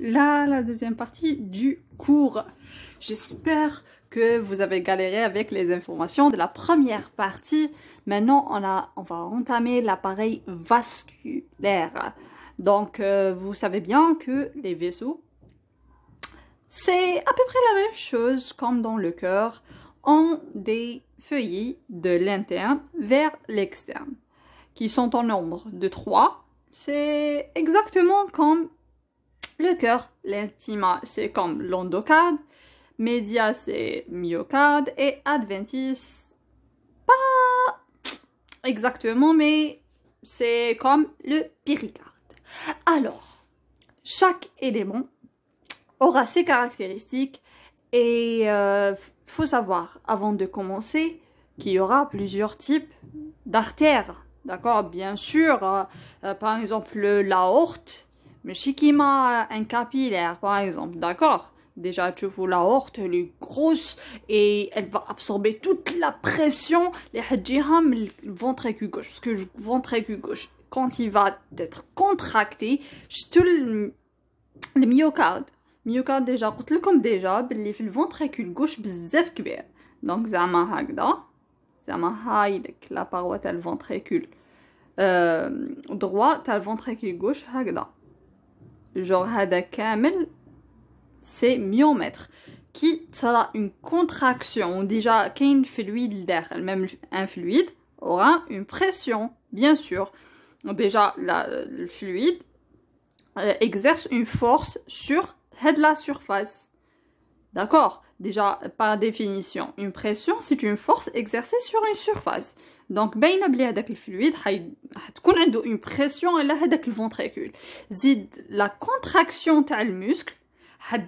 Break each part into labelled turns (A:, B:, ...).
A: là la deuxième partie du cours. J'espère que vous avez galéré avec les informations de la première partie. Maintenant, on, a, on va entamer l'appareil vasculaire. Donc, euh, vous savez bien que les vaisseaux, c'est à peu près la même chose comme dans le cœur, ont des feuilles de l'interne vers l'externe, qui sont en nombre de trois. C'est exactement comme le cœur, l'intima, c'est comme l'endocarde, média, c'est myocarde, et adventice, pas exactement, mais c'est comme le péricarde. Alors, chaque élément aura ses caractéristiques et il euh, faut savoir, avant de commencer, qu'il y aura plusieurs types d'artères. D'accord Bien sûr, euh, euh, par exemple l'aorte, mais si as un capillaire, par exemple, d'accord Déjà, tu vois, la horte, elle est grosse et elle va absorber toute la pression, les hadjiham, le ventre gauche. Parce que le ventre gauche, quand il va être contracté, je te le, le myocarde. Myocarde, déjà, comme déjà, le ventre aigu gauche, kbir. Donc, zama hagda, zama ça, la paroi, t'as le ventricule euh, droit, t'as le ventricule gauche, hagda genre c'est myomètre qui sera une contraction déjà qu'un fluide d'air même un fluide aura une pression bien sûr déjà le fluide euh, exerce une force sur la surface d'accord déjà par définition une pression c'est une force exercée sur une surface donc, bien que avec le fluide, il une pression avec le ventricule. la contraction du muscle,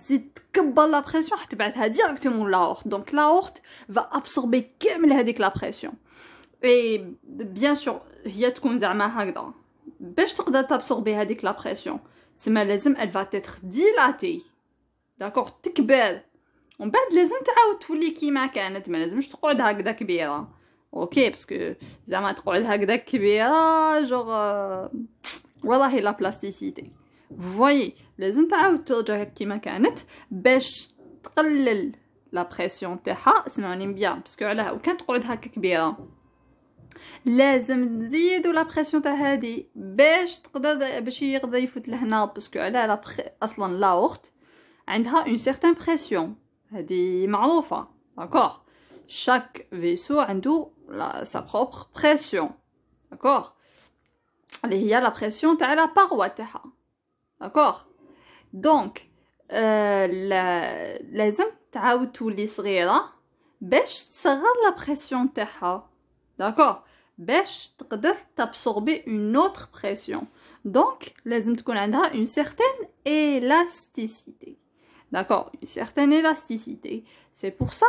A: dit que a pression, il pression directement avec Donc, horte va absorber qu'elle la pression. Et bien sûr, il y a comme pression. Si absorber la pression, elle va être dilatée. D'accord, On les qui اوكي باسكو زعما تقعد هكذا كبيره جوغ والله لا بلاستيسيتي فوي لازم تعاود ترجع كيما كانت باش تقلل لا بريسيون تاعها سمعوني بيان باسكو علاه وكان تقعد هكا كبيره لازم نزيدو لا بريسيون تاع هادي باش تقدر باش يقدر يفوت لهنا باسكو علاه لا بخ... اصلا لا اخت عندها اون سيغتان بريسيون هادي معروفه داكوغ شاك فيسو عنده sa propre pression. D'accord? Il y la pression de la paroi D'accord? Donc, euh, les zones TH ou TULISRIELA, BESH sera la pression TH. D'accord? BESH doit absorber une autre pression. Donc, les zones TKONA une certaine élasticité. D'accord? Une certaine élasticité. C'est pour ça,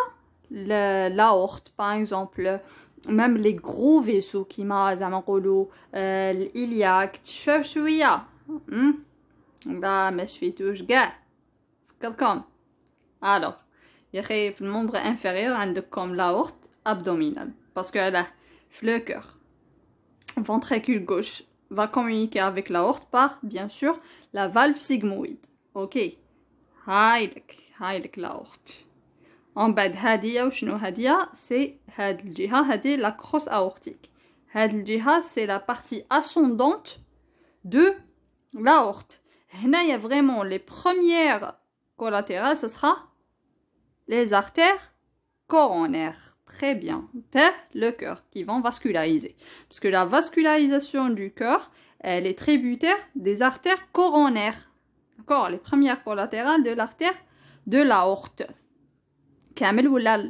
A: l'aorte, par exemple, même les gros vaisseaux qui m'a dit, il y a là mais je suis ce gars comme. alors il y a le membre inférieur comme la horte abdominale parce que là le cœur ventricule gauche va communiquer avec la horte par bien sûr la valve sigmoïde ok haïlek haïlek la en bas de Hadia ou Chino Hadia, c'est Had la crosse aortique. c'est la partie ascendante de l'aorte. Là, il y a vraiment les premières collatérales, ce sera les artères coronaires. Très bien. Le cœur qui vont vasculariser. Parce que la vascularisation du cœur, elle est tributaire des artères coronaires. D'accord Les premières collatérales de l'artère de l'aorte. Kamel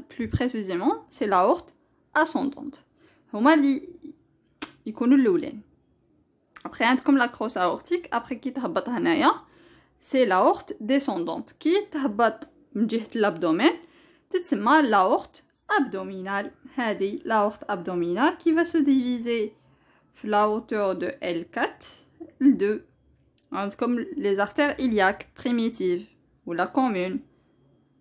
A: plus précisément c'est l'aorte ascendante. On m'a il connaît Après comme la crosse aortique après qui trabate à c'est l'aorte descendante qui trabate djeh l'abdomen. C'est l'aorte abdominale. Handy l'aorte abdominale qui va se diviser à la hauteur de L4, L2. Comme les artères iliaques primitives ou la commune.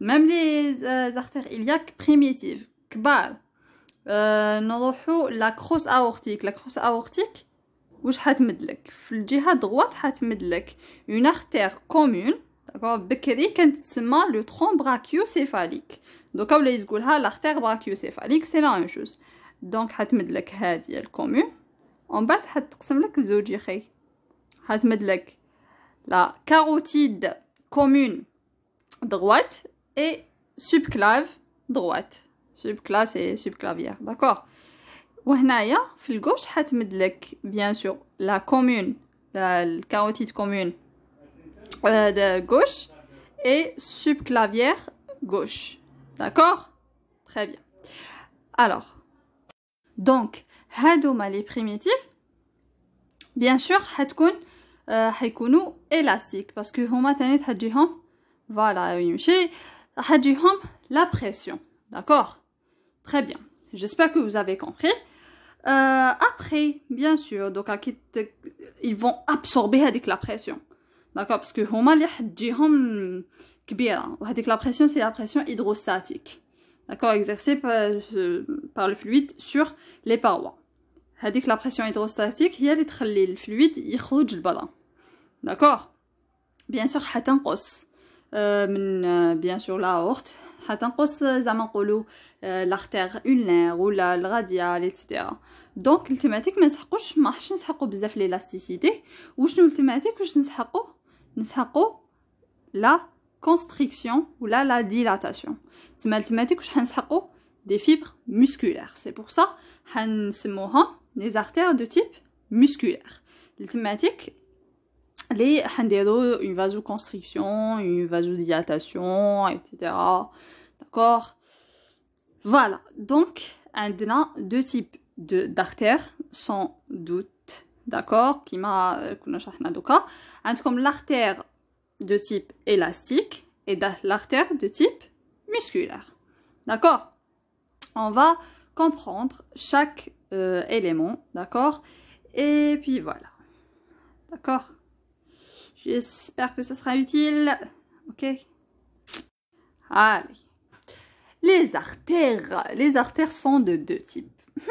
A: ميم لي زارتير إلياك بريميتيف كبار نروحو لا كروس اورتيك لا كروس اورتيك واش حتمدلك في الجهه دغوات حتمدلك اون ارتير كومون داكور بكري كانت تسمى لو ترون سيفاليك دوكا ولا يقولها لارتير سيفاليك سي لا ميم شوز دونك حتمدلك هادي الكومون اون بعد حتقسم لك زوج يخي حتمدلك لا كاروتيد كومون دغوات et subclave droite subclave c'est subclavière d'accord وهنايا gauche, الجوش حتمد bien sûr la commune la carotide commune euh, de gauche et subclavière gauche. D'accord Très bien. Alors, donc, هادوما les primitifs, bien sûr, حتكون حيكونوا euh, élastique parce que homa تاني تحجيهم voilà la pression. D'accord Très bien. J'espère que vous avez compris. Euh, après, bien sûr, donc, euh, ils vont absorber avec la pression. D'accord Parce que hum, la pression, c'est la pression hydrostatique. D'accord Exercée euh, par, le fluide sur les parois. Avec la pression hydrostatique, il y a le fluide, il le D'accord Bien sûr, حتنقص. Euh, euh, bien sûr la haute attention aux amandolos l'artère uline ou la radiale etc donc le thématique mais ça coche marche la constriction ou la la dilatation c'est le thématique des fibres musculaires c'est pour ça qu'on se mordant des artères de type musculaire le thématique les handelo une vasoconstriction, une vasodilatation, etc. D'accord Voilà. Donc, on a deux types d'artères, sans doute. D'accord Qui m'a euh, comme l'artère de type élastique et l'artère de type musculaire. D'accord On va comprendre chaque euh, élément, d'accord Et puis voilà. D'accord J'espère que ça sera utile. Ok Allez. Les artères. Les artères sont de deux types.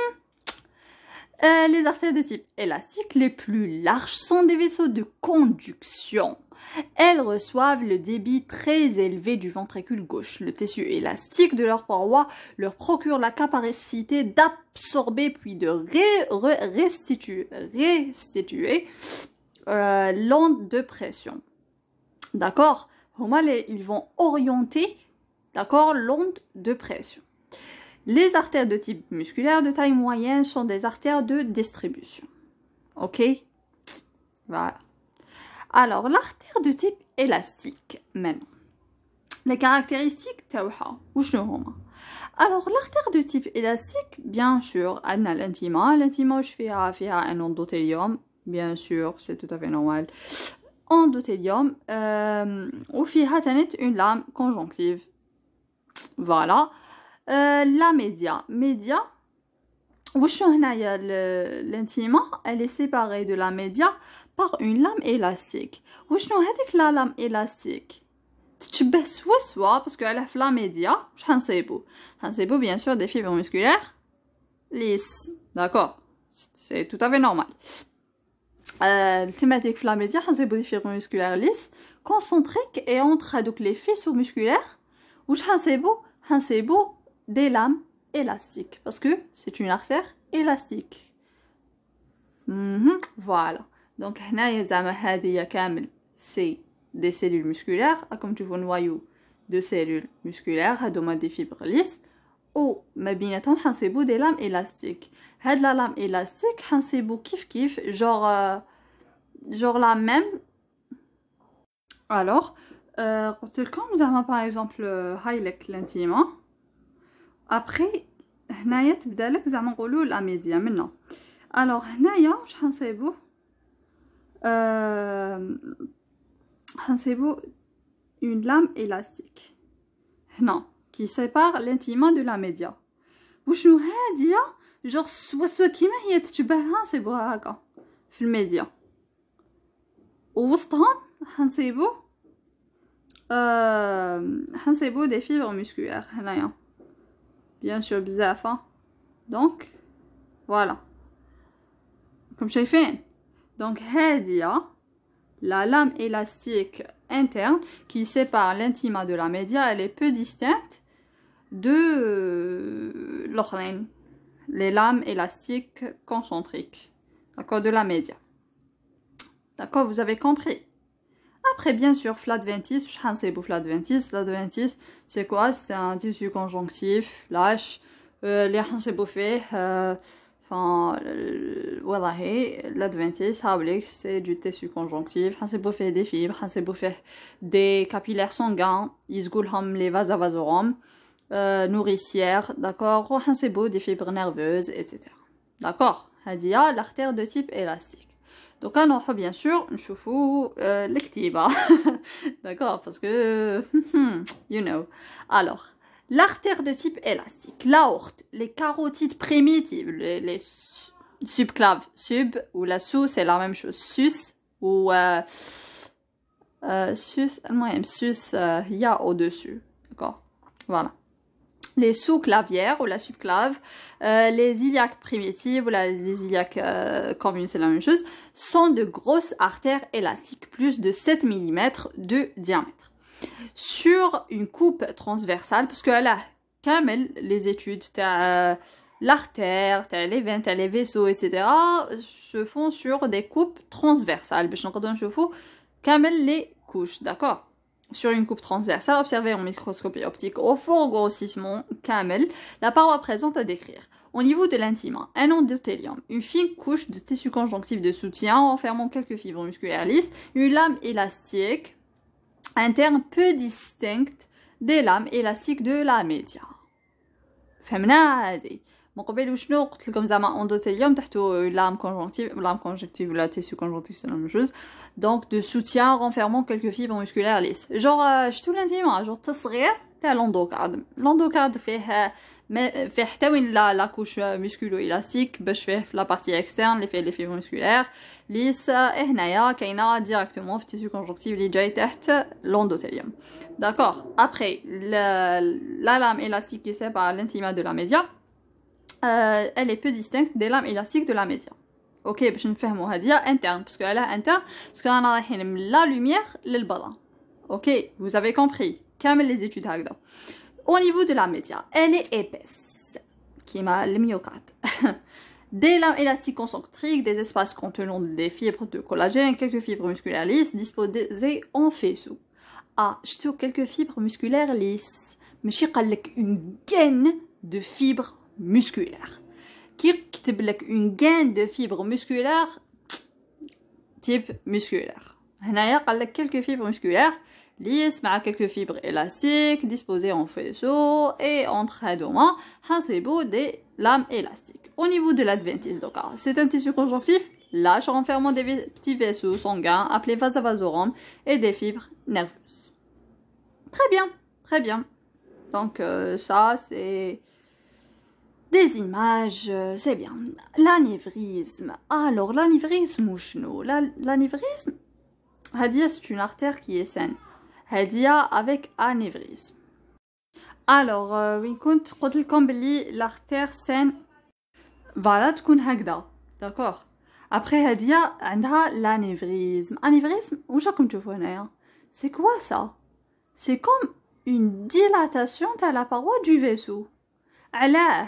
A: Euh, les artères de type élastique les plus larges sont des vaisseaux de conduction. Elles reçoivent le débit très élevé du ventricule gauche. Le tissu élastique de leur paroi leur procure la capacité d'absorber puis de restituer euh, l'onde de pression. D'accord Ils vont orienter d'accord l'onde de pression. Les artères de type musculaire de taille moyenne sont des artères de distribution. OK Voilà. Alors, l'artère de type élastique, même. Les caractéristiques, où ou هما alors, l'artère de type élastique, bien sûr, elle a l'intima. L'intima, je fais un endothélium, bien sûr, c'est tout à fait normal. Endothélium. Ou euh, il y a une lame conjonctive. Voilà. Euh, la média. Média. L'intima, elle est séparée de la média par une lame élastique. que la lame élastique Tu baisses soit parce qu'elle a la média. Je pense beau, c'est beau. bien sûr, des fibres musculaires lisses. D'accord. C'est tout à fait normal. Euh, thématique flamédia, c'est c'est fibres musculaires lisses, concentriques et entre donc les fissures musculaires ou c'est beau c'est beau des lames élastiques parce que c'est une artère élastique mhm, voilà donc les c'est des cellules musculaires ah, comme tu vois noyau de cellules musculaires هذوما des fibres lisses mais bien ma c'est hansibou des lames élastiques. Had la lame élastique beau kif kif, genre, genre la même. Alors, euh, quand nous avons par exemple Hailek l'intimement, après, Nayet Bdalek Zamangolo la média maintenant. Alors, Naya, je pense que vous. Pensez-vous une lame élastique Non qui sépare l'intima de la média. Vous Bouchou hadia, genre soit soit qui me hiet tu c'est le média. Au vous hansebo, euh, hansebo des fibres musculaires, hein. Bien sûr, bizarre, hein. Donc, voilà. Comme j'ai fait. Donc, hadia, hein, la lame élastique interne qui sépare l'intima de la média, elle est peu distincte de euh, l'Okhlein, les lames élastiques concentriques, d'accord, de la média. D'accord, vous avez compris. Après, bien sûr, flat ventis, je pense que flat ventis, Flat ventis, c'est quoi C'est un tissu conjonctif, lâche. Euh, les gens c'est euh, Enfin, voilà, l'Adventis, c'est du tissu conjonctif. C'est beau des fibres, c'est bouffées des capillaires sanguins. Ils se les vases euh, nourricière, d'accord oh, hein, C'est beau, des fibres nerveuses, etc. D'accord Hadia, ah, l'artère de type élastique. Donc, on va bien sûr, une trouve euh, d'accord Parce que, you know. Alors, l'artère de type élastique, l'aorte, les carotides primitives, les, subclaves, sub ou la sous, c'est la même chose. Sus ou... Euh, euh, sus, sus, il euh, y a au-dessus. D'accord Voilà les sous-clavières ou la subclave, euh, les iliaques primitives ou les iliaques euh, communes, c'est la même chose, sont de grosses artères élastiques, plus de 7 mm de diamètre. Sur une coupe transversale, parce que là, quand les études, euh, l'artère, les veines, les vaisseaux, etc., se font sur des coupes transversales. Je vous les couches, d'accord sur une coupe transversale observée en microscopie optique au fort grossissement camel, la paroi présente à décrire. Au niveau de l'intima, un endothélium, une fine couche de tissu conjonctif de soutien enfermant quelques fibres musculaires lisses, une lame élastique, interne peu distincte des lames élastiques de la média. Mon couple de schéma comme ça, l'endothélium, tahto euh, lame conjonctive, lame conjonctive, le tissu conjonctif c'est la même chose. Donc de soutien renfermant quelques fibres musculaires lisses. Genre euh, je suis tout l'intima, genre t'es sérieux, t'es l'endocard. L'endocard fait euh, mais la couche musculo-élastique, bah, je fais la partie externe, les fibres musculaires lisses et naya qu'il y a directement tissu conjonctif lié directe l'endothélium. D'accord. Après la lame élastique c'est sert l'intima de la média. Euh, elle est peu distincte des lames élastiques de la média. Ok, je ne fais interne, parce qu'elle est interne, parce qu'on a la lumière, le balan. Ok, vous avez compris. Comme les études Au niveau de la média, elle est épaisse, qui m'a le myocarde. Des lames élastiques concentriques, des espaces contenant des fibres de collagène, quelques fibres musculaires lisses disposées en faisceau. Ah, je quelques fibres musculaires lisses. Mais je une gaine de fibres musculaire. qui est une gaine de fibres musculaires type musculaire. D'ailleurs, il y a quelques fibres musculaires lisses, mais quelques fibres élastiques disposées en faisceau et entre elles, deux mains, hein, des lames élastiques. Au niveau de l'adventice, ah, c'est un tissu conjonctif lâche renfermant des petits vaisseaux sanguins appelés vasovasorum et des fibres nerveuses. Très bien, très bien. Donc euh, ça, c'est... Des images, euh, c'est bien. L'anévrisme. Ah, alors, l'anévrisme ou L'anévrisme, Hadia, c'est une artère qui est saine. Hadia avec anévrisme. Alors, euh, oui, l'artère saine, voilà, tu hagda. D'accord Après, Hadia, elle a l'anévrisme. Anévrisme, ou comme tu vois, c'est quoi ça C'est comme une dilatation de la paroi du vaisseau. est.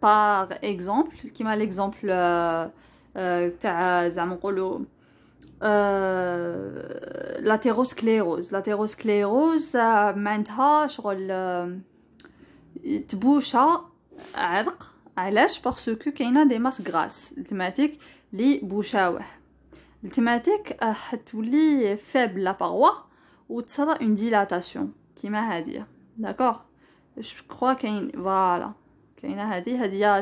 A: par exemple, qui m'a l'exemple t'as à mon colo l'athérosclérose, l'athérosclérose euh, m'entache quoi le t'bocha adq alèch parce que qu'il y a une masse grasse, l'ultimatic les c'est ouh l'ultimatic euh, tu lis faible la paroi ou tu une dilatation, Comme m'a d'accord? je crois qu'il y a, voilà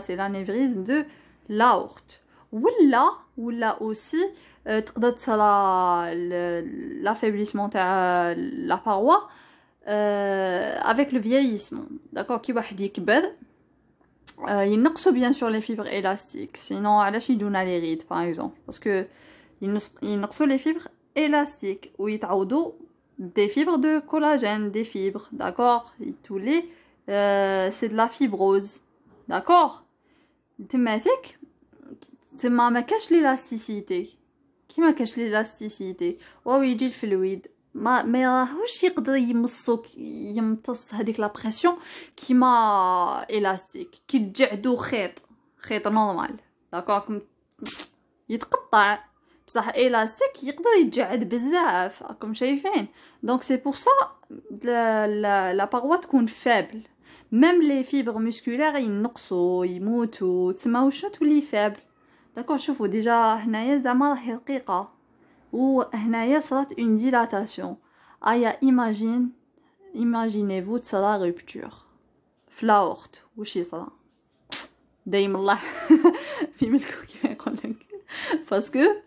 A: c'est l'anévrisme de de l'aorte Ou là ou aussi euh, تقدر l'affaiblissement la la paroi euh, avec le vieillissement, d'accord, qui va dire il n'exclut bien sûr les fibres élastiques, sinon à la chidouna les rides, par exemple, parce que il n'exclut les fibres élastiques ou il dos des fibres de collagène, des fibres, d'accord, tous les, euh, c'est de la fibrose, D'accord, thématique. C'est ma cache l'élasticité. Qui cache l'élasticité? y a du fluide. Mais il y la pression qui m'a élastique, qui normal. D'accord, hein. il est élastique, il Donc c'est pour ça la la paroi est faible même les fibres musculaires نقصوا يموتوا تسمى les تولي فابل dilatation شوفوا ديجا هنايا زعما راهي une وهنايا صرات اون ديلاتاسيون Imaginez ايماجين de تصرا فلاورت ça يصرا دايم الله في ملكو كيما يقول parce que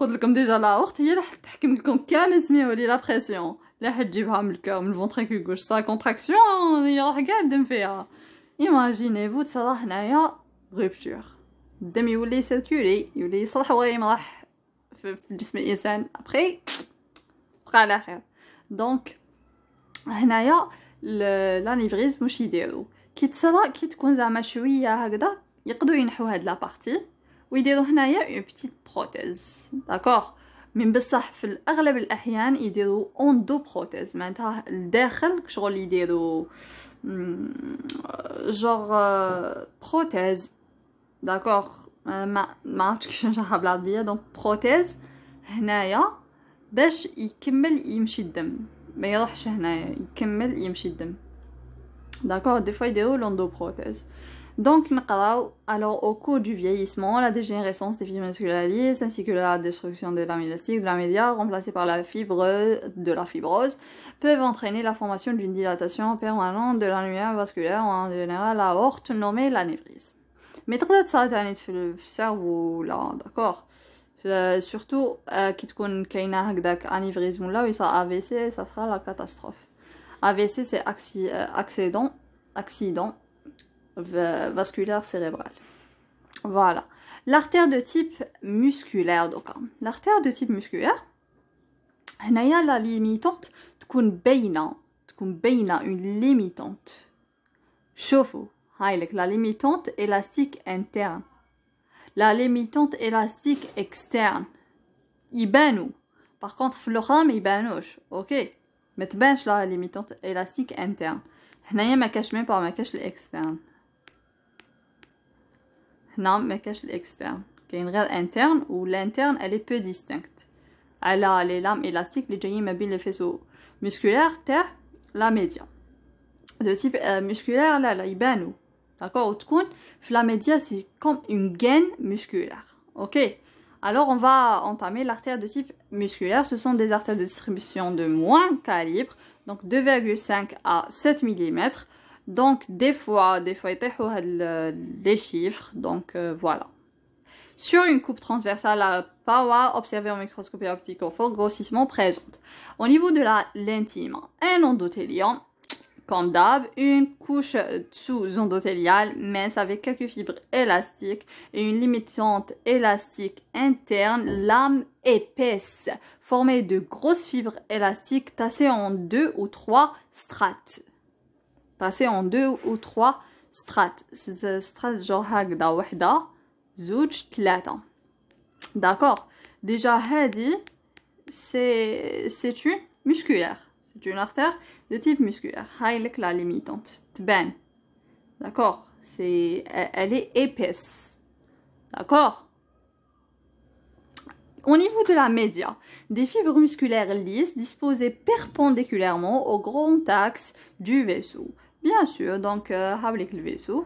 A: قلت لكم ديجا لا وقت هي راح تحكم لكم كامل سميعوا لي لا بريسيون لا حد تجيبها من الكا من الفونتريكول غوش سا كونتراكسيون راح قادم فيها ايماجينيفو تصرا هنايا غوبتور الدم يولي سيركولي يولي يصلح ويمرح في جسم الانسان ابخي بقى على خير دونك هنايا لا نيفريز واش يديرو كي تصرا كي تكون زعما شويه هكذا يقدروا ينحو هاد لابارتي ويديروا هنايا اون بتيت بروتيز داكوغ من بصح في اغلب الاحيان يديروا اون دو بروتيز معناتها الداخل شغل يديروا جوغ بروتيز داكوغ ما ما عرفتش كيفاش نشرحها بالعربيه دونك بروتيز هنايا باش يكمل يمشي الدم ما يروحش هنايا يكمل يمشي الدم داكوغ دي فوا يديروا لوندو بروتيز Donc, alors au cours du vieillissement, la dégénérescence des fibres musculaires ainsi que la destruction de la élastique de la média remplacée par la fibre de la fibrose peuvent entraîner la formation d'une dilatation permanente de la lumière vasculaire, en général la horte nommée l'anévrisme. Mais très ça, le cerveau là, d'accord euh, surtout qui تكون ait un là, AVC ça sera la catastrophe AVC c'est euh, accident accident vasculaire cérébral Voilà. L'artère de type musculaire, donc hein. l'artère de type musculaire, a la limitante تكون y تكون une limitante. chofo ah, la limitante élastique interne. La limitante élastique externe. يبانو par contre est bien ok ok mais la limitante élastique interne. Il ma a par ma ma non, mais qu'est-ce que l'externe? Qu'est-ce règle interne? Où l'interne, elle est peu distincte. Elle a les lames élastiques, les ganglions mobiles, les faisceaux musculaires, terre, la média. De type euh, musculaire, là, là, ou, d'accord? Autre la média c'est comme une gaine musculaire. Ok. Alors, on va entamer l'artère de type musculaire. Ce sont des artères de distribution de moins calibre, donc 2,5 à 7 mm. Donc, des fois, des fois, les chiffres. Donc, euh, voilà. Sur une coupe transversale à paroi observée en microscopie optique au fort grossissement présente. Au niveau de la lentille, un endothélium, comme d'hab, une couche sous-endothéliale mince avec quelques fibres élastiques et une limitante élastique interne, lame épaisse, formée de grosses fibres élastiques tassées en deux ou trois strates en deux ou trois strates. Strates genre D'accord. Déjà hadi, c'est c'est une musculaire. C'est une artère de type musculaire. la limitante. D'accord. C'est elle est épaisse. D'accord au niveau de la média, des fibres musculaires lisses disposées perpendiculairement au grand axe du vaisseau. Bien sûr, donc, حولك euh, le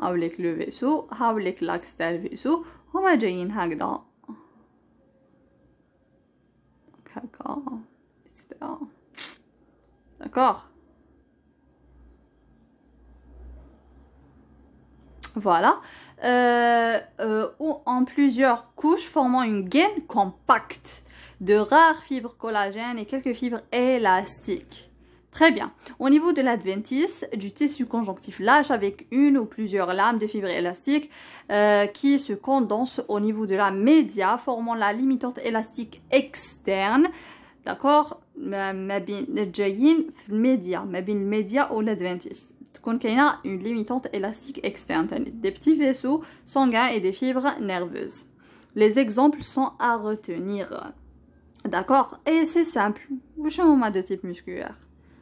A: حولك لو فيسو حولك لاكس تاع on هما جايين هكذا hague etc. D'accord Voilà. Euh, euh, ou en plusieurs couches formant une gaine compacte de rares fibres collagènes et quelques fibres élastiques. Très bien. Au niveau de l'adventice, du tissu conjonctif lâche avec une ou plusieurs lames de fibres élastiques euh, qui se condensent au niveau de la média, formant la limitante élastique externe. D'accord média, média ou l'adventice. Donc, il y a une limitante élastique externe, des petits vaisseaux sanguins et des fibres nerveuses. Les exemples sont à retenir. D'accord Et c'est simple. Je suis de type musculaire.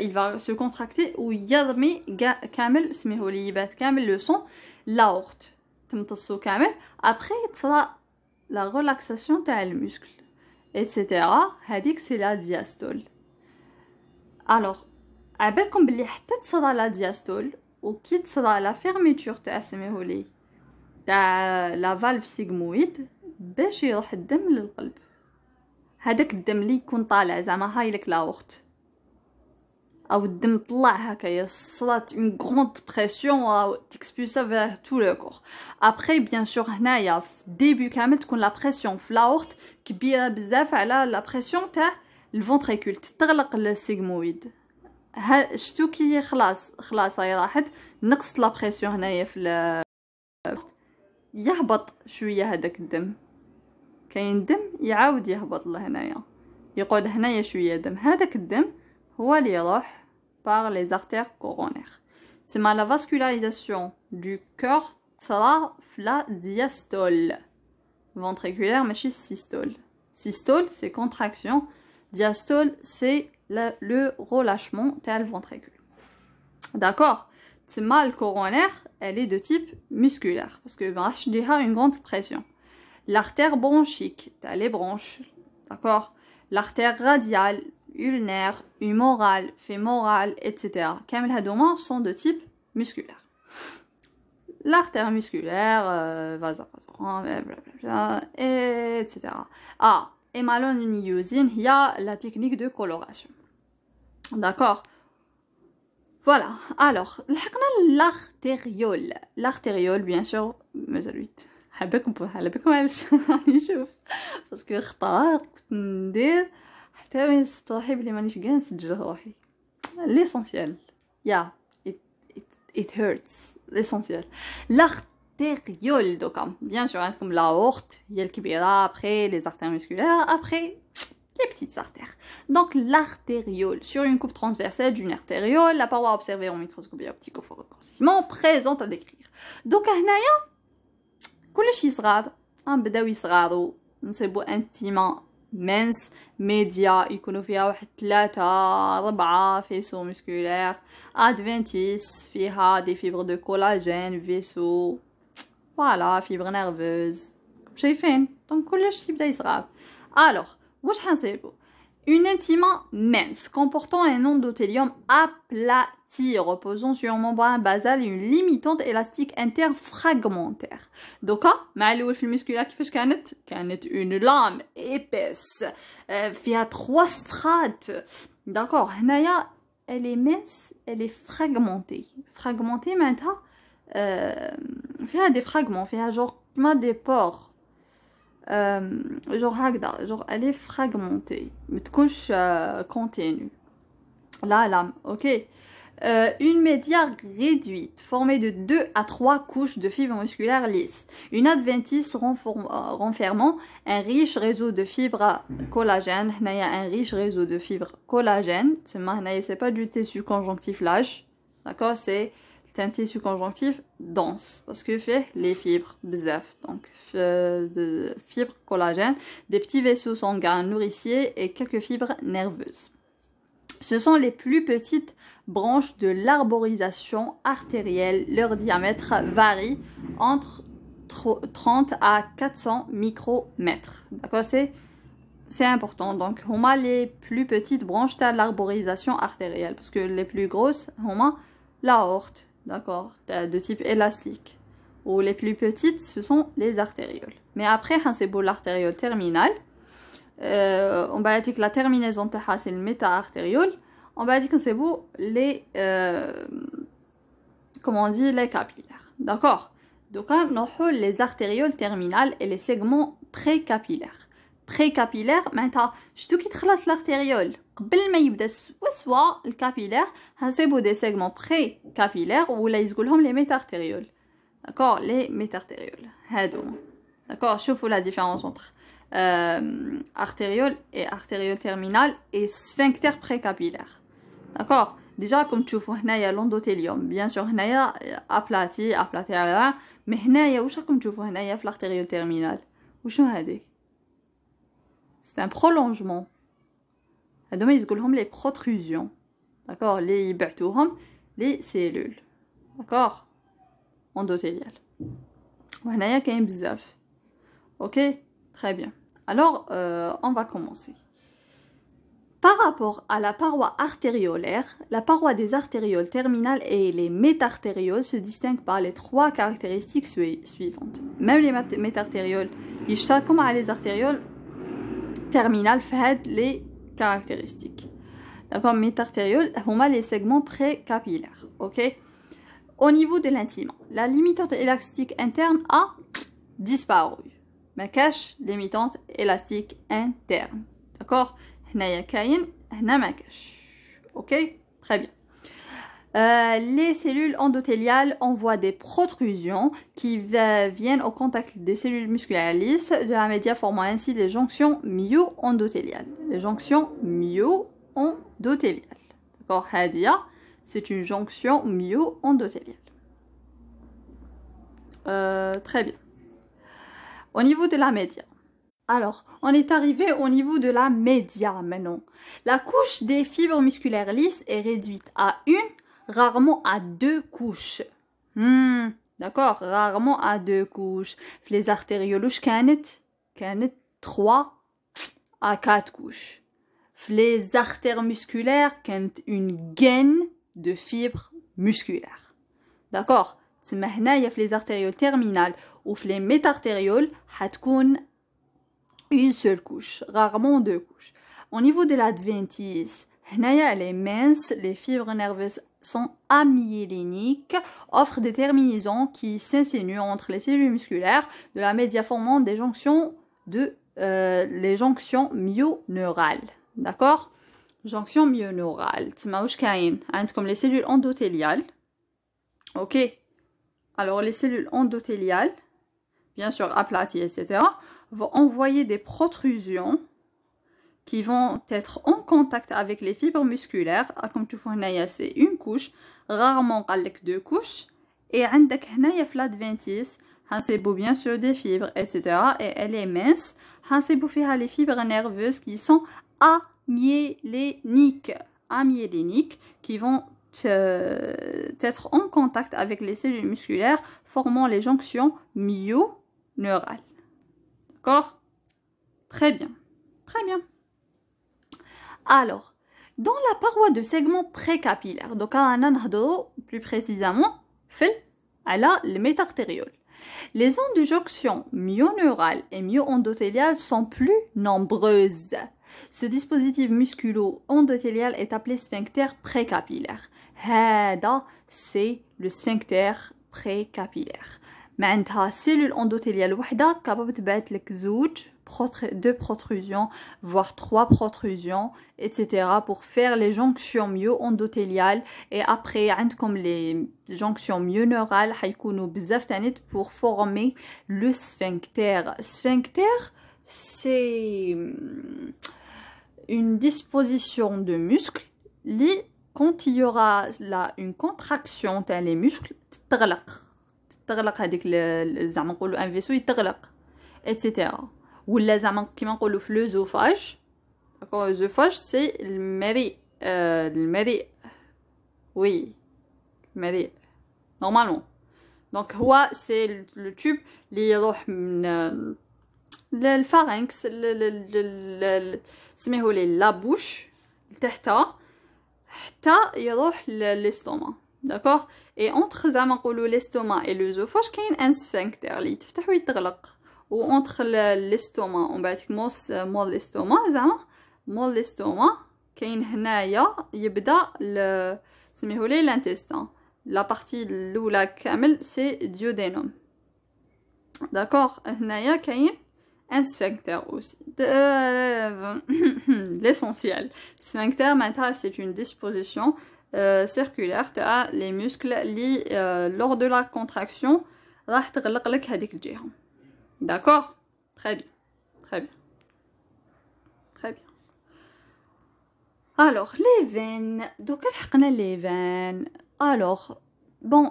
A: il va se contracter ويضمي كامل سميه ليبات كامل لو سون لاورت تمتصو كامل ابخي تصرا لا ريلاكساسيون تاع الموسكل اتسيتيرا هذيك سي لا دياستول الوغ عبالكم بلي حتى تصرا لا دياستول وكي تصرا لا فيرميتور تاع سميه لي تاع لا فالف سيغمويد باش يروح الدم للقلب هذاك الدم اللي يكون طالع زعما هايلك لاورت او الدم طلع هكايا صلات اون غروند بريسيون او تكسبوسا فيغ تو لو كور ابري بيان سور هنايا في ديبي كامل تكون لا بريسيون في لاورت كبيره بزاف على لا بريسيون تاع الفونتريكول تغلق السيغمويد ها شتو كي خلاص خلاص هاي راحت نقصت لا بريسيون هنايا في يهبط شويه هذاك الدم كاين دم يعاود يهبط لهنايا يقعد هنايا شويه دم هذاك الدم par les artères coronaires. C'est la vascularisation du cœur la diastole. Ventriculaire, mais chez systole. Systole, c'est contraction. Diastole, c'est le relâchement tel ventricule. D'accord C'est mal coronaire, elle est de type musculaire, parce que elle ben, a une grande pression. L'artère bronchique, t'as les bronches. d'accord L'artère radiale, ulnaire, humoral, fémoral, etc. Kamel Hadouma sont de type musculaire. L'artère musculaire, euh, etc. Ah, et malheureusement, il y a la technique de coloration. D'accord Voilà. Alors, l'artériole. L'artériole, bien sûr, mais Parce que L'essentiel, yeah, it it it hurts. L'essentiel. L'artériole donc. Hein. Bien sûr, hein, comme la horte il y a le après les artères musculaires, après les petites artères. Donc l'artériole sur une coupe transversale d'une artériole, la paroi observée au microscope optique, au fort présente à décrire. Donc il y a un peu de wisrad ou une مينس ميديا يكونوا فيها واحد ثلاثة ربعة فيسو مسكولير ادفنتيس فيها دي فيبر دو كولاجين فيسو فوالا فيبر نيرفوز شايفين دونك كلشي يبدا يصغر الوغ واش حنصيبو Une intima mince, comportant un nom aplati, reposant sur un membrane basale et une limitante élastique interfragmentaire. دوكا ah, fil musculaire qui fait كيفاش كانت كانت une lame épaisse euh, a trois strates d'accord هنايا elle est mince elle est fragmentée fragmentée y a euh, des fragments فيها genre des pores euh, genre هكذا جور الي فراغمونتي ما تكونش continue لا لا euh, une média réduite formée de 2 à 3 couches de fibres musculaires lisses, une adventice euh, renfermant un riche réseau de fibres collagènes. collagène, un riche réseau de fibres collagène, c'est pas du tissu conjonctif lâche, d'accord, c'est tissu conjonctif dense parce que fait les fibres bzaf donc euh, de fibres collagènes, des petits vaisseaux sanguins nourriciers et quelques fibres nerveuses ce sont les plus petites branches de l'arborisation artérielle leur diamètre varie entre 30 à 400 micromètres d'accord c'est c'est important. Donc, on a les plus petites branches de l'arborisation artérielle, parce que les plus grosses, on a l'aorte, d'accord, de type élastique. Ou les plus petites, ce sont les artérioles. Mais après, hein, c'est pour l'artériole terminale. Euh, on va dire que la terminaison c'est le méta-artériole. On va dire que c'est pour les, euh, comment on dit, les capillaires, d'accord. Donc, hein, on a les artérioles terminales et les segments précapillaires. Précapillaires, maintenant, je te quitte l'artériole. Belle maisie, le capillaire, c'est des segments pré-capillaires ou les métartérioles. D'accord Les métartérioles. D'accord Je fais la différence entre euh, artérioles et artérioles terminales et sphincter pré-capillaires. D'accord Déjà, comme vous fais maintenant, il y a l'endothélium. Bien sûr, il y a l'aplatie, l'aplatie, mais il y a aussi comme tu fais il y a l'artérioles terminales. Où je C'est un prolongement les Les لي بروتروزيون les cellules يبعتوهم لي سيلول داكوغ اندوتيليال وهنايا كاين بزاف Ok Très bien. alors euh, on va commencer Par rapport à la paroi artériolaire, la paroi des artérioles terminales et les métartérioles se distinguent par les trois caractéristiques suivantes. Même les métartérioles, ils sont comme les artérioles terminales, les caractéristiques. D'accord Métartériole, on a les segments précapillaires. Ok Au niveau de l'intime, la limitante élastique interne a disparu. Mais cache limitante élastique interne. D'accord Ok Très bien. Euh, les cellules endothéliales envoient des protrusions qui viennent au contact des cellules musculaires lisses de la média formant ainsi des jonctions myo-endothéliales. Les jonctions myo-endothéliales. D'accord Hadia, c'est une jonction myo-endothéliale. Euh, très bien. Au niveau de la média. Alors, on est arrivé au niveau de la média maintenant. La couche des fibres musculaires lisses est réduite à une rarement à deux couches hmm, d'accord rarement à deux couches les artérioles كانت كانت 3 à quatre couches les artères musculaires كانت une gaine de fibres musculaires d'accord تسمى les artérioles terminales ou les métartérioles حتكون une seule couche rarement deux couches au niveau de l'adventice هنايا les mince, les fibres nerveuses sont amyéléniques, offrent des terminaisons qui s'insinuent entre les cellules musculaires de la média formant des jonctions de euh, les jonctions myoneurales. D'accord Jonction myoneurale. Hein, comme les cellules endothéliales. Ok. Alors les cellules endothéliales, bien sûr aplaties, etc., vont envoyer des protrusions qui vont être en contact avec les fibres musculaires ah, comme tu vois c'est une couche rarement avec deux couches et عندك هنايا في l'adventice bien sûr des fibres etc et elle est mince حنصيبو ah, فيها les fibres nerveuses qui sont amyéléniques amyéléniques qui vont euh, être en contact avec les cellules musculaires formant les jonctions myoneurales. D'accord Très bien. Très bien. Alors, dans la paroi de segment précapillaire, donc plus précisément, a la métartériol. Les ondes de jonction myoneurale et myoendothéliale sont plus nombreuses. Ce dispositif musculo-endothélial est appelé sphincter précapillaire. C'est le sphincter précapillaire. une cellule endothéliale capable de deux protrusions, voire trois protrusions, etc. pour faire les jonctions mieux endothéliales et après, hein, comme les jonctions mieux neurales pour former le sphincter. Sphincter, c'est hmm, une disposition de muscles quand il y aura là une contraction dans les muscles un vaisseau etc ou le zaman qui zoophage. D'accord Le euh, c'est le mérite. Euh, oui. Normalement. Donc, c'est le tube qui est euh, le pharynx. le le la bouche, le téhita. Et entre l'estomac et le il y a un sphincter qui très ou entre l'estomac. On va dire que c'est l'estomac. Hein? L'estomac, il y a une partie l'intestin. La partie lou la camel c'est le D'accord Il y sphincter aussi. Euh, l'essentiel. Le sphincter, c'est une disposition euh, circulaire. Les muscles, euh, lors de la contraction, sont D'accord, très bien, très bien, très bien. Alors les veines, donc elle a le veines? Alors, bon,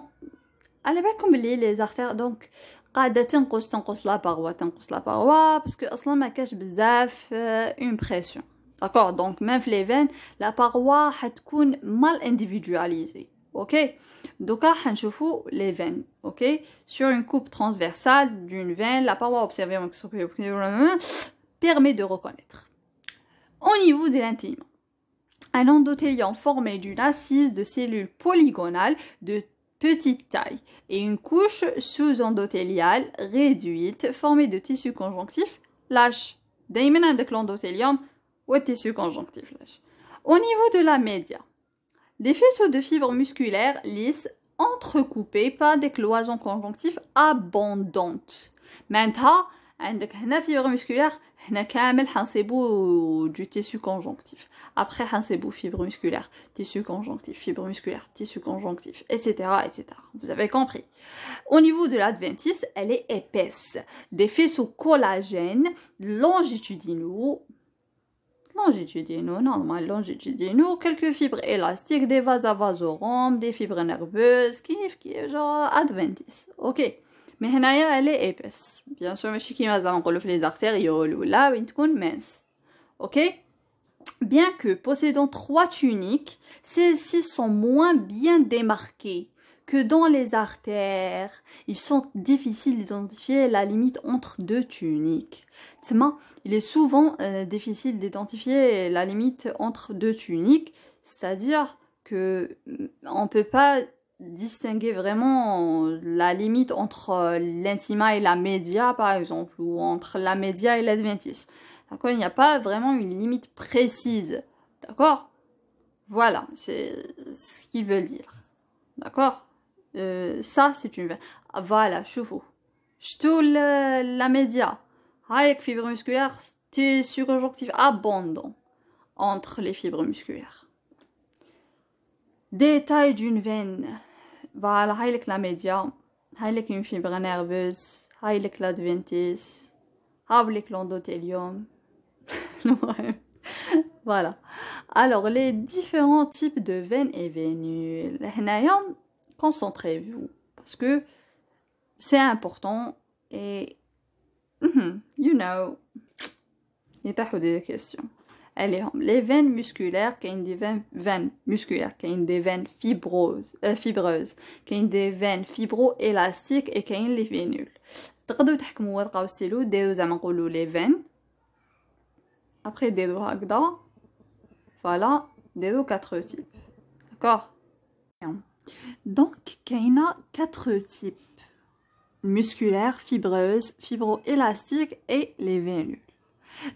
A: elle va les artères, donc quand elle est en constance la paroi, en constance la paroi, parce que cela met quelque une pression. D'accord, donc même les veines, la paroi va être mal individualisée. Ok, hen on les veines. Ok sur une coupe transversale d'une veine la paroi observée permet de reconnaître au niveau de l'intérieur un endothélium formé d'une assise de cellules polygonales de petite taille et une couche sous-endothéliale réduite formée de tissu conjonctif lâche. D'ailleurs, l'endothélium ou tissu conjonctif lâche. Au niveau de la média, des faisceaux de fibres musculaires lisses entrecoupés par des cloisons conjonctives abondantes. Maintenant, عندك هنا فيبر مسكولير هنا كامل حنصيبو du tissu conjonctif. Après حنصيبو fibre fibres musculaires, tissu conjonctif, fibres musculaires, tissu etc etc vous avez compris au niveau de l'adventice elle est épaisse des faisceaux collagènes longitudinaux longitudinaux, normal, longitudinaux, quelques fibres élastiques, des vases à des fibres nerveuses, qui est genre adventice. Ok. Mais هنايا elle est épaisse. Bien sûr, mais كيما زعما نقولو في les artérioles ولا وين تكون mince. Ok Bien que possédant trois tuniques, celles-ci sont moins bien démarquées que dans les artères, il sont difficile d'identifier la limite entre deux tuniques. il est souvent euh, difficile d'identifier la limite entre deux tuniques, c'est-à-dire que euh, on peut pas distinguer vraiment la limite entre euh, l'intima et la média, par exemple, ou entre la média et l'adventice. D'accord Il n'y a pas vraiment une limite précise. D'accord Voilà, c'est ce qu'ils veulent dire. D'accord euh, ça, c'est une veine. Voilà, chevaux. tout la média. Avec fibre musculaire, c'est surjonctif abondant entre les fibres musculaires. Détail d'une veine. Voilà, avec la média. Avec une fibre nerveuse. Avec l'adventice. Avec l'endothélium. voilà. Alors, les différents types de veines et vénules concentrez-vous parce que c'est important et mm-hmm, you know il y a des questions Allez, les veines musculaires ont des veines veines musculaires ont des veines fibreuses euh, fibreuses ont des veines fibro élastiques et كاين les vénules تقدروا تحكموا تلقاو ستيلو ديروا زعما نقولوا les veines après ديروا هكذا voilà ديروا quatre types d'accord donc, il y a quatre types. Musculaire, fibreuse, fibroélastique et les veines.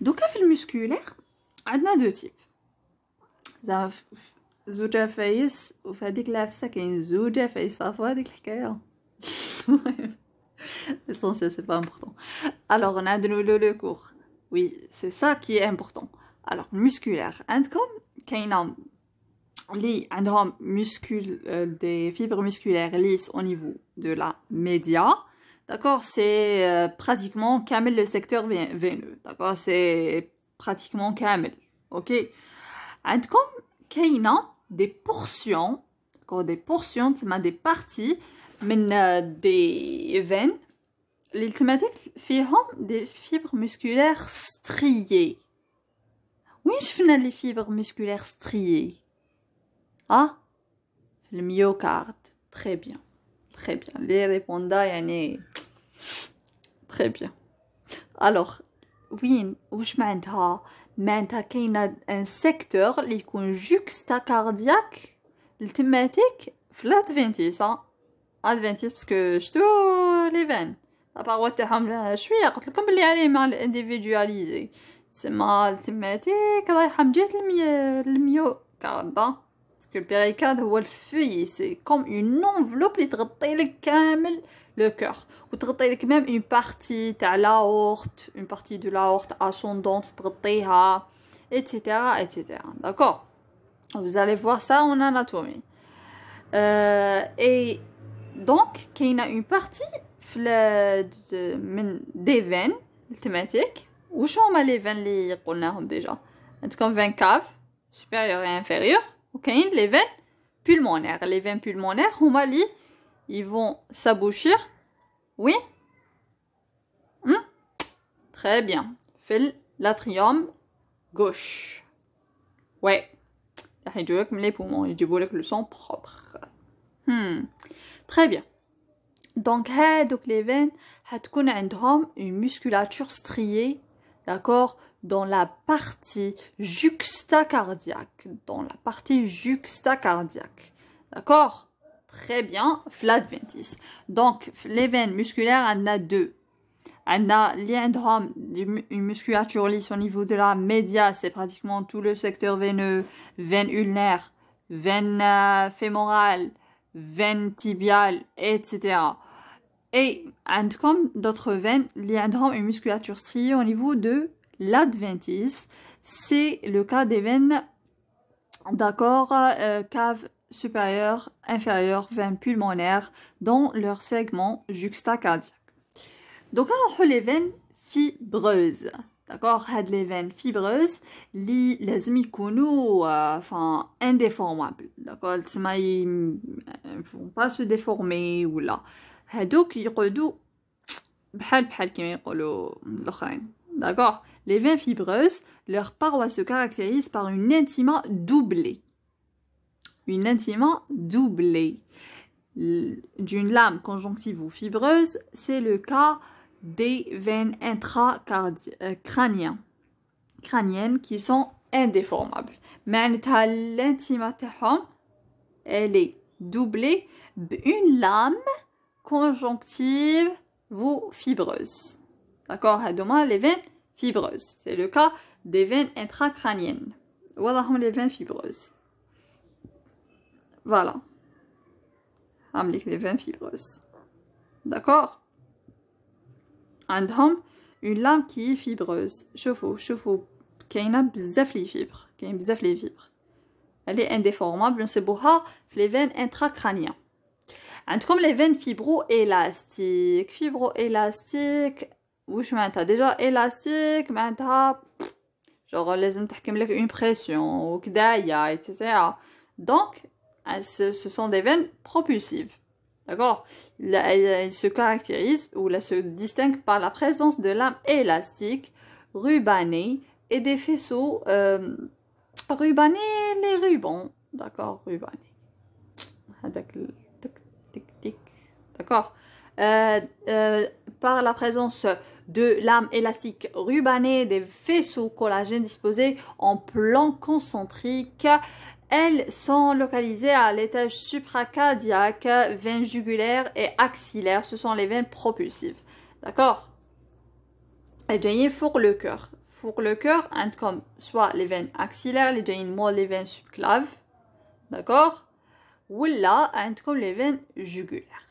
A: Donc, musculaire, il y a deux types. Il y a هذيك العفسة كاين زوجة فايس صافو L'essentiel, c'est pas important. Alors, on a de nouveau le cours. Oui, c'est ça qui est important. Alors, musculaire. And comme, les euh, des fibres musculaires lisses au niveau de la média d'accord c'est euh, pratiquement camel le secteur veineux d'accord c'est pratiquement camel ok عندكم des portions des portions des parties mais euh, des veines اللي fait des fibres musculaires striées Oui, je fais les fibres musculaires striées ah le myocarde. Très bien. Très bien. Les répondants, Très bien. Alors, oui, où je m'entends Il y a un secteur qui est un juxtacardiaque. Le thématique, c'est hein. parce que je te les veines. La paroi je suis comme elle mal C'est thématique, le hein. Parce que le péricarde, ou le feuillet, C'est comme une enveloppe qui traite le cœur. Ou traite même une partie de l'aorte, une partie de la l'aorte ascendante, la etc. etc. D'accord Vous allez voir ça en anatomie. Euh, et donc, il y a une partie veines, de, des veines thématiques. Où sont les veines qu'on a déjà En tout cas, veine caves, supérieure et inférieure. Ok, les veines pulmonaires. Les veines pulmonaires, on m'a ils vont s'aboucher. Oui. Hmm. Très bien. File latrium gauche. Ouais. Il comme les poumons. Il faut que le sont propres. Hmm. Très bien. Donc, donc les veines, elles contiennent une musculature striée, d'accord dans la partie juxtacardiaque. Dans la partie juxtacardiaque. D'accord Très bien, flat ventis. Donc, les veines musculaires, on a deux. On a une musculature lisse au niveau de la média, c'est pratiquement tout le secteur veineux, veine ulnaire, veine euh, fémorale, veine tibiale, etc. Et comme d'autres veines, il y une musculature striée au niveau de l'adventice, c'est le cas des veines d'accord euh, cave supérieure, inférieure, veines pulmonaires dans leur segment juxtacardiaque. Donc alors les veines fibreuses. D'accord, les veines fibreuses, les les euh, enfin indéformables. D'accord, Elles ne euh, vont pas se déformer ou là. Hadouk ils D'accord les veines fibreuses, leur paroi se caractérise par une intima doublée. Une intima doublée. D'une lame conjonctive ou fibreuse, c'est le cas des veines intracrâniennes euh, qui sont indéformables. mais l'intima elle est doublée d'une lame conjonctive ou fibreuse. D'accord, les veines fibreuse, C'est le cas des veines intracrâniennes. Voilà comme les veines fibreuses. Voilà. Amlik les veines fibreuses. D'accord Andhom, une lame qui est fibreuse. Chauffeau, chauffeau. a bzaf les fibres. a les fibres. Elle est indéformable. C'est boha les veines intracrâniennes. Comme les veines fibro-élastiques. Fibro-élastiques, واش معناتها ديجا الاستيك معناتها جوغ لازم تحكم لك اون بريسيون وكدايا ce, ce sont des veines propulsives. D'accord Elles se caractérisent ou elles se distinguent par la présence de lames élastiques, rubanées et des faisceaux euh, rubanés, les rubans. D'accord Rubanés. Ah, D'accord euh, euh, Par la présence de lames élastiques rubanées, des faisceaux collagènes disposés en plan concentrique. Elles sont localisées à l'étage supracardiaque, veines jugulaires et axillaires. Ce sont les veines propulsives. D'accord Et j'ai pour le cœur. Pour le cœur, comme soit les veines axillaires, les veines molles, les veines subclaves. D'accord Ou là, comme les veines jugulaires.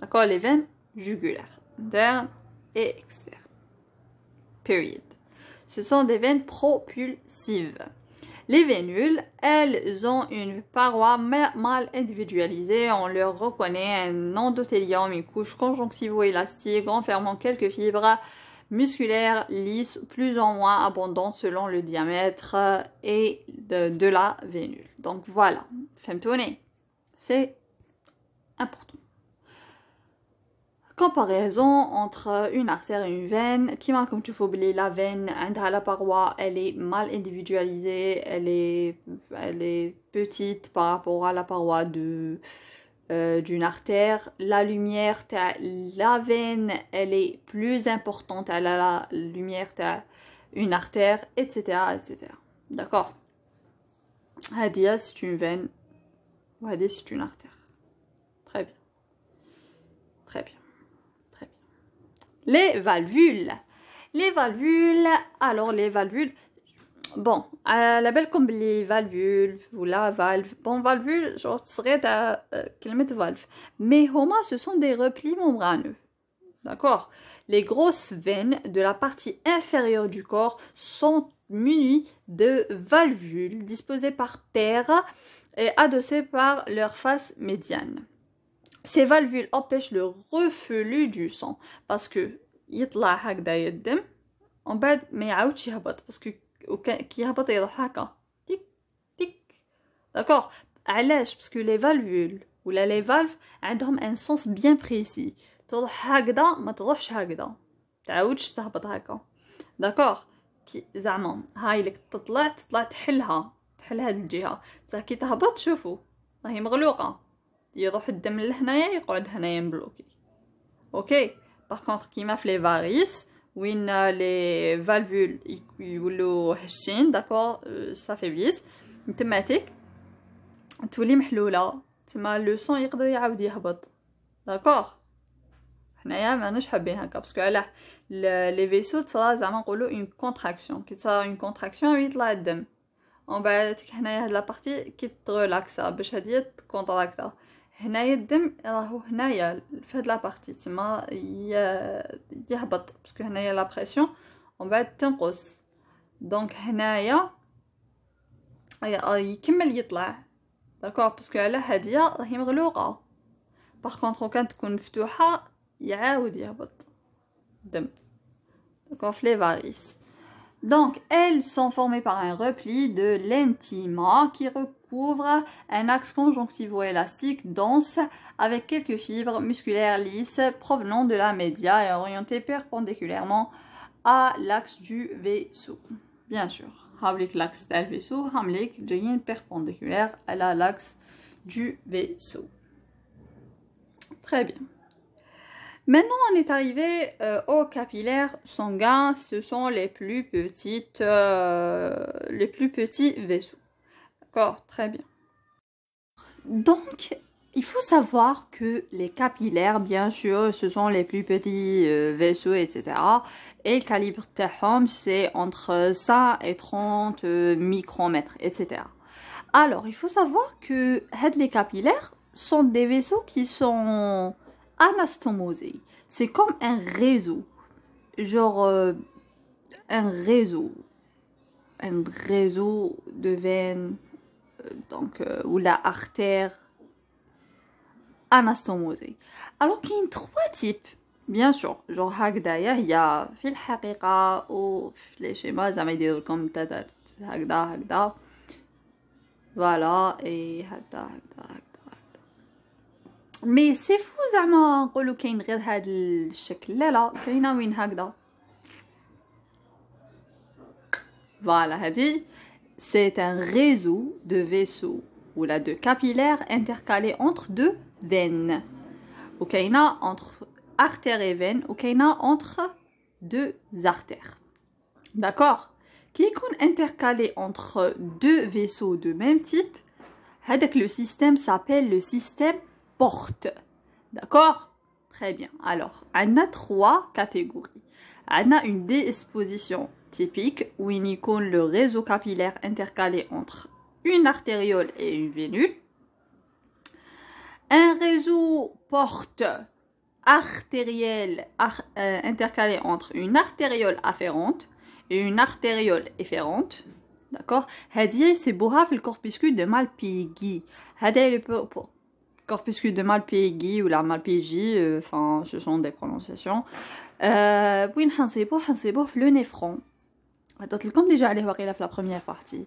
A: D'accord Les veines jugulaires. D'accord externe. Period. Ce sont des veines propulsives. Les vénules, elles ont une paroi mal individualisée. On leur reconnaît un endothélium, une couche conjonctivo-élastique renfermant quelques fibres musculaires lisses plus ou moins abondantes selon le diamètre euh, et de, la vénule. Donc voilà, femme tourner, c'est important comparaison entre une artère et une veine qui comme tu oublier la veine la paroi elle est mal individualisée elle est est petite par rapport à la paroi de euh, d'une artère la lumière la veine elle est plus importante à la, lumière ta une artère etc etc d'accord Adia, c'est une veine ou c'est une artère les valvules les valvules alors les valvules bon euh, valvules, بالكم ou valvules valvules valve bon valvules serait à à euh, valve Mais au moins, ce sont des replis membraneux d'accord les grosses veines de la partie inférieure du corps sont munies de valvules disposées par paires et adossées par leur face médiane ces valvules empêchent le reflux du sang parce que يطلع هكذا يدم ومن بعد ما يعاودش يهبط باسكو كي يهبط يروح هكا تيك تيك داكوغ علاش باسكو ولا عندهم تروح هكذا ما تروحش هكذا تعاودش تهبط هكا كي زعما هاي لك تطلع تطلع تحلها تحل كي تهبط شوفوا راهي يروح الدم لهنايا يقعد هنايا مبلوكي اوكي باغ كونطخ كيما في لي فاريس وين لي فالفول يولو هشين داكور سافيبليس من تماتيك تولي محلوله تما لو سون يقدر يعاود يهبط داكوغ حنايا ماناش حابين هكا باسكو علاه لي فيسو تصرا زعما نقولو اون كونتراكسيون كي تصرا اون كونتراكسيون يطلع الدم ومن بعد هنايا هاد لابارتي كي تغولاكسا باش هادي تكونتراكتا هنايا الدم راهو هنايا فهاد لابارتي تما يهبط باسكو هنايا لا بريسيون ومن بعد تنقص دونك هنايا يكمل يطلع داكوغ باسكو على هادية راهي مغلوقة باغ كونطخ كان تكون مفتوحة يعاود يهبط الدم داكوغ فلي فاريس Donc, elles sont formées par un repli de l'intima qui, un axe conjonctivo-élastique dense avec quelques fibres musculaires lisses provenant de la média et orientées perpendiculairement à l'axe du vaisseau. Bien sûr, l'axe du vaisseau, devient perpendiculaire à l'axe du vaisseau. Très bien. Maintenant, on est arrivé euh, au aux capillaires sanguins. Ce sont les plus petites, euh, les plus petits vaisseaux très bien. Donc, il faut savoir que les capillaires, bien sûr, ce sont les plus petits euh, vaisseaux, etc. Et le calibre homme, c'est entre 100 et 30 euh, micromètres, etc. Alors, il faut savoir que les capillaires sont des vaisseaux qui sont anastomosés. C'est comme un réseau. Genre, euh, un réseau. Un réseau de veines donc, euh, ou la artère anastomosée. Alors qu'il y a trois types, bien sûr. Genre, hagda il y a fil harika ou les schémas, ça m'a dit comme tadar, Hagda, Hagda. Voilà, et Hagda, Hagda, Hagda. Mais c'est fou, Zama, qu'il y a une règle de chèque là, qu'il y a une Hagda. Voilà, Hadi. C'est un réseau de vaisseaux ou là de capillaires intercalés entre deux veines. Ou a entre artère et veine, ou a entre deux artères. D'accord Qui est intercalé entre deux vaisseaux de même type, le système s'appelle le système porte. D'accord Très bien. Alors, on a trois catégories. On a une disposition typique où il icône le réseau capillaire intercalé entre une artériole et une vénule. Un réseau porte artériel euh, intercalé entre une artériole afférente et une artériole efférente. D'accord c'est Bouraf le corpuscule de Malpighi. Hadier, le corpuscule de Malpighi ou la Malpighi, euh, enfin, ce sont des prononciations. Euh, le néphron. Je vais aller voir la première partie.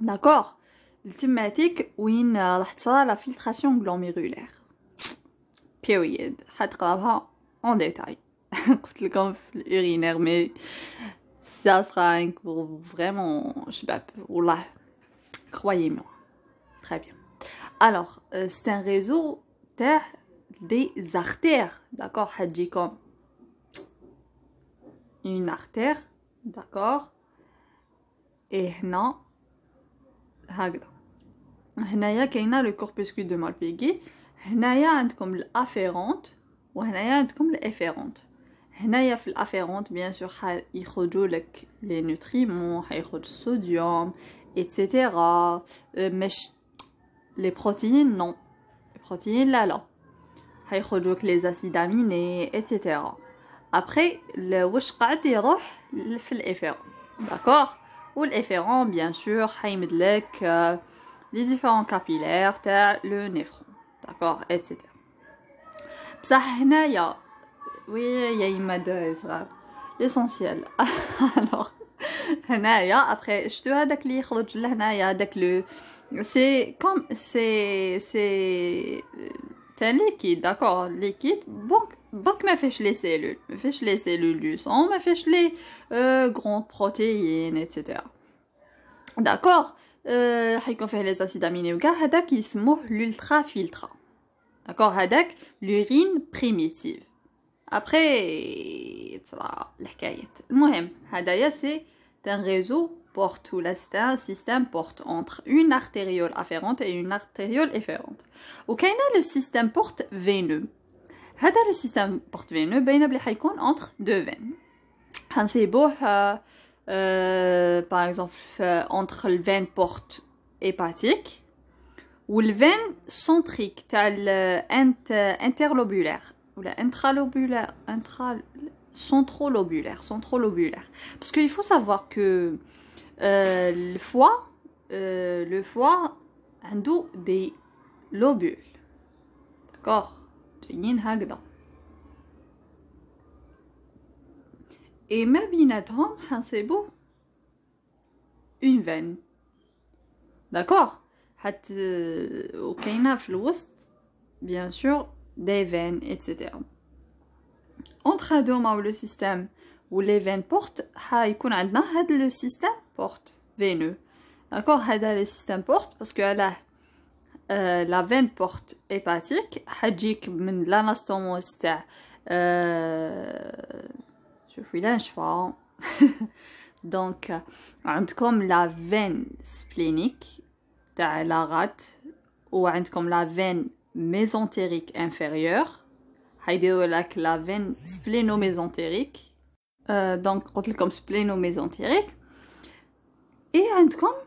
A: D'accord. La thématique, c'est la filtration glomérulaire. Period. Je vais travailler en détail. Je vais travailler comme l'urinaire, mais ça sera un cours vraiment, je ne sais pas. Croyez-moi. Très bien. Alors, euh, c'est un réseau des artères. D'accord. Je vais comme une artère. D'accord et non. c'est ça, il a le corpuscule de Malpighi, ici vous l'afférente et ici vous l'efférente. Ici dans l'afférente bien sûr il y a les nutriments, il y le sodium, etc, euh, mais les protéines non, les protéines là. il y a les acides aminés, etc. Après, le rouge le roh efférent. D'accord Ou l'efféron, bien sûr, a euh, les différents capillaires, le néphron. D'accord Etc. Donc, ya. Oui, yaïmada L'essentiel. Alors. après, je te après, d'accli, le C'est comme. C'est. C'est. C'est un liquide, d'accord Liquide, bon. Bok a pas les cellules, pas les cellules du sang, ma les euh, grandes protéines, etc. D'accord y fait les acides aminés il se moque l'ultra filtre. D'accord Hadak, l'urine primitive. Après c'est الحكاية. المهم هدايا c'est un réseau porte ou là un système porte entre une artériole afférente et une artériole efférente. a le système porte veineux c'est le système porte veinu, bien entre deux veines. On sait par exemple, entre le vein porte hépatique ou le vein centrique, interlobulaire ou la intralobulaire, intral centrolobulaire, centrolobulaire. Parce qu'il faut savoir que euh, le foie, euh, le foie a des lobules, d'accord? Et même une autre hein, chose, c'est une veine. D'accord Il y a une flouette, bien sûr, des veines, etc. Entre les deux, le système où les veines portent, il y a un autre système porte-veineux. D'accord Il y autre système porte parce qu'il y euh, la veine porte hépatique hajik de l'anastomose تاع euh donc euh, comme la veine splénique la rate ou comme la veine mésentérique inférieure هيدي la veine splénomésentérique euh, donc قلت لكم splénomésentérique et vous comme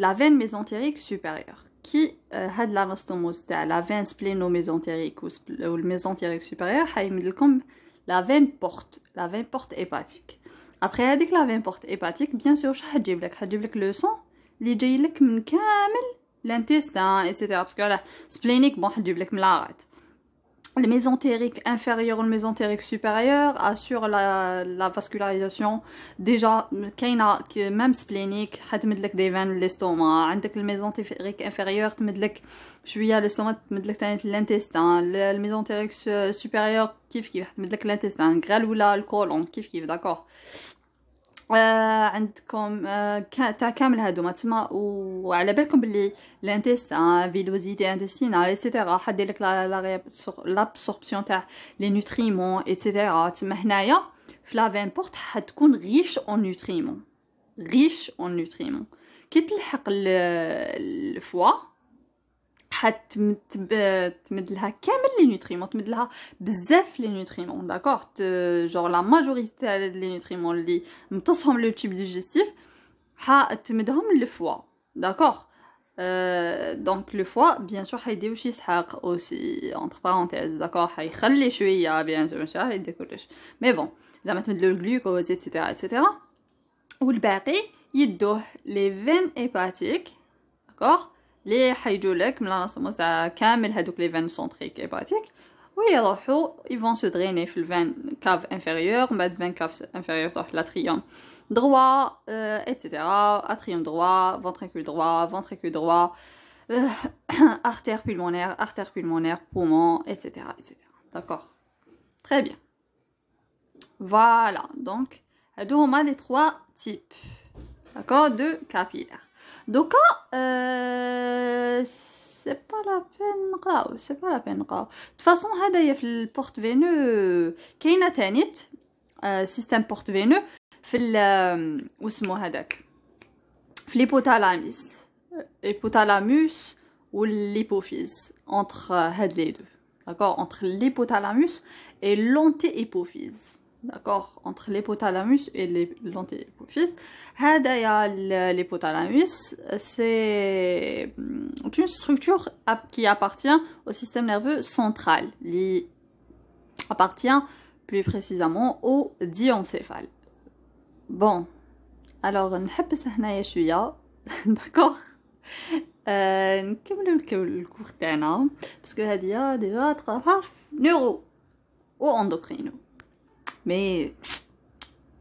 A: la veine mésentérique supérieure qui euh, a de la stomose, la veine splenomésentérique euh, ou le mésentérique supérieur, qui est comme la veine porte, la veine porte hépatique. Après elle dit la veine porte hépatique, bien sûr chaque double, chaque double que le sang, qui jaillissements camel, l'intestin, etc. Abscure la splénique, bon chaque double que la rate le mésentérique inférieur ou le mésentérique supérieur assure la, la vascularisation. Déjà, même splénique, tu as des veines de l'estomac. Tu le mésentérique inférieur, tu as l'estomac, tu l'intestin. Le, le mésentérique supérieur, kif kif, tu l'intestin. Grêle ou la, le colon, kif kif, d'accord. آه عندكم آه تاع كامل هادو ما تسمى وعلى بالكم باللي لانتيستان فيلوزيتي انتستينال ايتترا حدير لك لابسوربسيون تاع لي نوتريمون ايتترا تسمى هنايا في لا فين بورت حتكون غيش اون نوتريمون غيش اون نوتريمون كي تلحق الفوا Tu mets le kame les nutriments, tu mets les nutriments, d'accord Genre la majorité des nutriments, ils ensemble le tube digestif, ils m'entendent le foie, d'accord euh, Donc le foie, bien sûr, il choses aussi, entre parenthèses, d'accord Il est décolleu, bien sûr, Mais bon, ça m'entend le glucose, etc. Etc. Ou le bœuf, il est les veines hépatiques, d'accord les hydrolèques, mais là nous sommes Oui alors ils vont se drainer dans le veines cave inférieur, mais veines le inférieures, l'atrium droit, etc. Atrium droit, ventricule droit, ventricule droit, artère pulmonaire, artère pulmonaire, poumon, etc. D'accord. Très bien. Voilà donc, nous avons les trois types d'accord de capillaires donc ah, euh, c'est pas la peine grave c'est pas la peine grave de toute façon il y a le porte veineux euh, système porte veineux euh, Dans l'hypothalamus ou l'hypophyse entre les deux d'accord entre l'hypothalamus et l'onté d'accord entre l'hypothalamus et l'onté هذا يا c'est hum, une structure qui appartient au système nerveux central. Il appartient plus précisément au diencéphale. Bon, alors on va D'accord euh, on le Parce que hadia ah, déjà trois neuro ou endocrino. Mais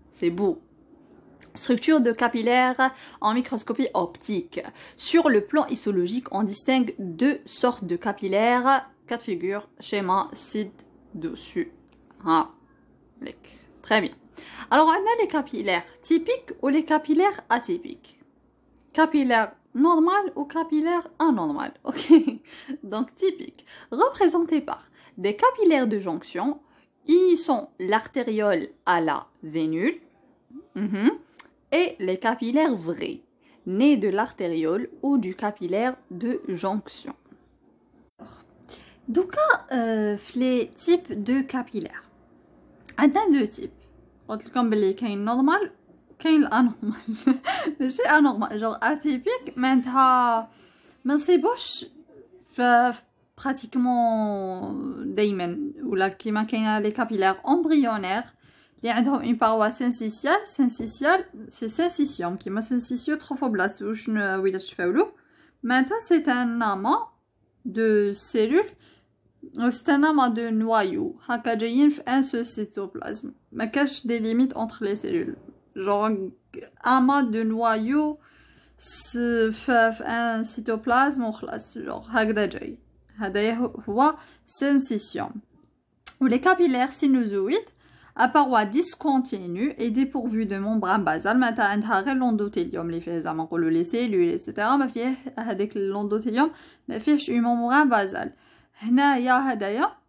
A: c'est beau. Structure de capillaires en microscopie optique. Sur le plan histologique, on distingue deux sortes de capillaires. Quatre figures, schéma site, dessus Ah, très bien. Alors, on a les capillaires typiques ou les capillaires atypiques. Capillaire normal ou capillaire anormal. Ok, donc typique. Représenté par des capillaires de jonction Ils sont l'artériole à la vénule. Mhm les les capillaires vrais, nés de l'artériole ou du capillaire de jonction. Donc, euh, les types de capillaires. Il y a deux types. Comme les normal, kind anormal. C'est anormal, genre atypique, mais c'est pratiquement euh, daimen ou là qui les capillaires embryonnaires il y a donc une paroi syncytiale, syncytiale, c'est syncytium, qui est ma syncytium trophoblast, ou je ne pas où Maintenant, c'est un amas de cellules, c'est un amas de noyaux, qui est un seul ce cytoplasme. Mais cache des limites entre les cellules. Genre, amas de noyaux, se fait un cytoplasme, genre, c'est un cytoplasme. Ou les capillaires sinusoïdes, à parois discontinues et dépourvues de membrane basale, maintenant dans l'endothélium, les vaisseaux monogolécaires, etc. Dans l'endothélium, ma a une membrane basale. Ici, on a d'ailleurs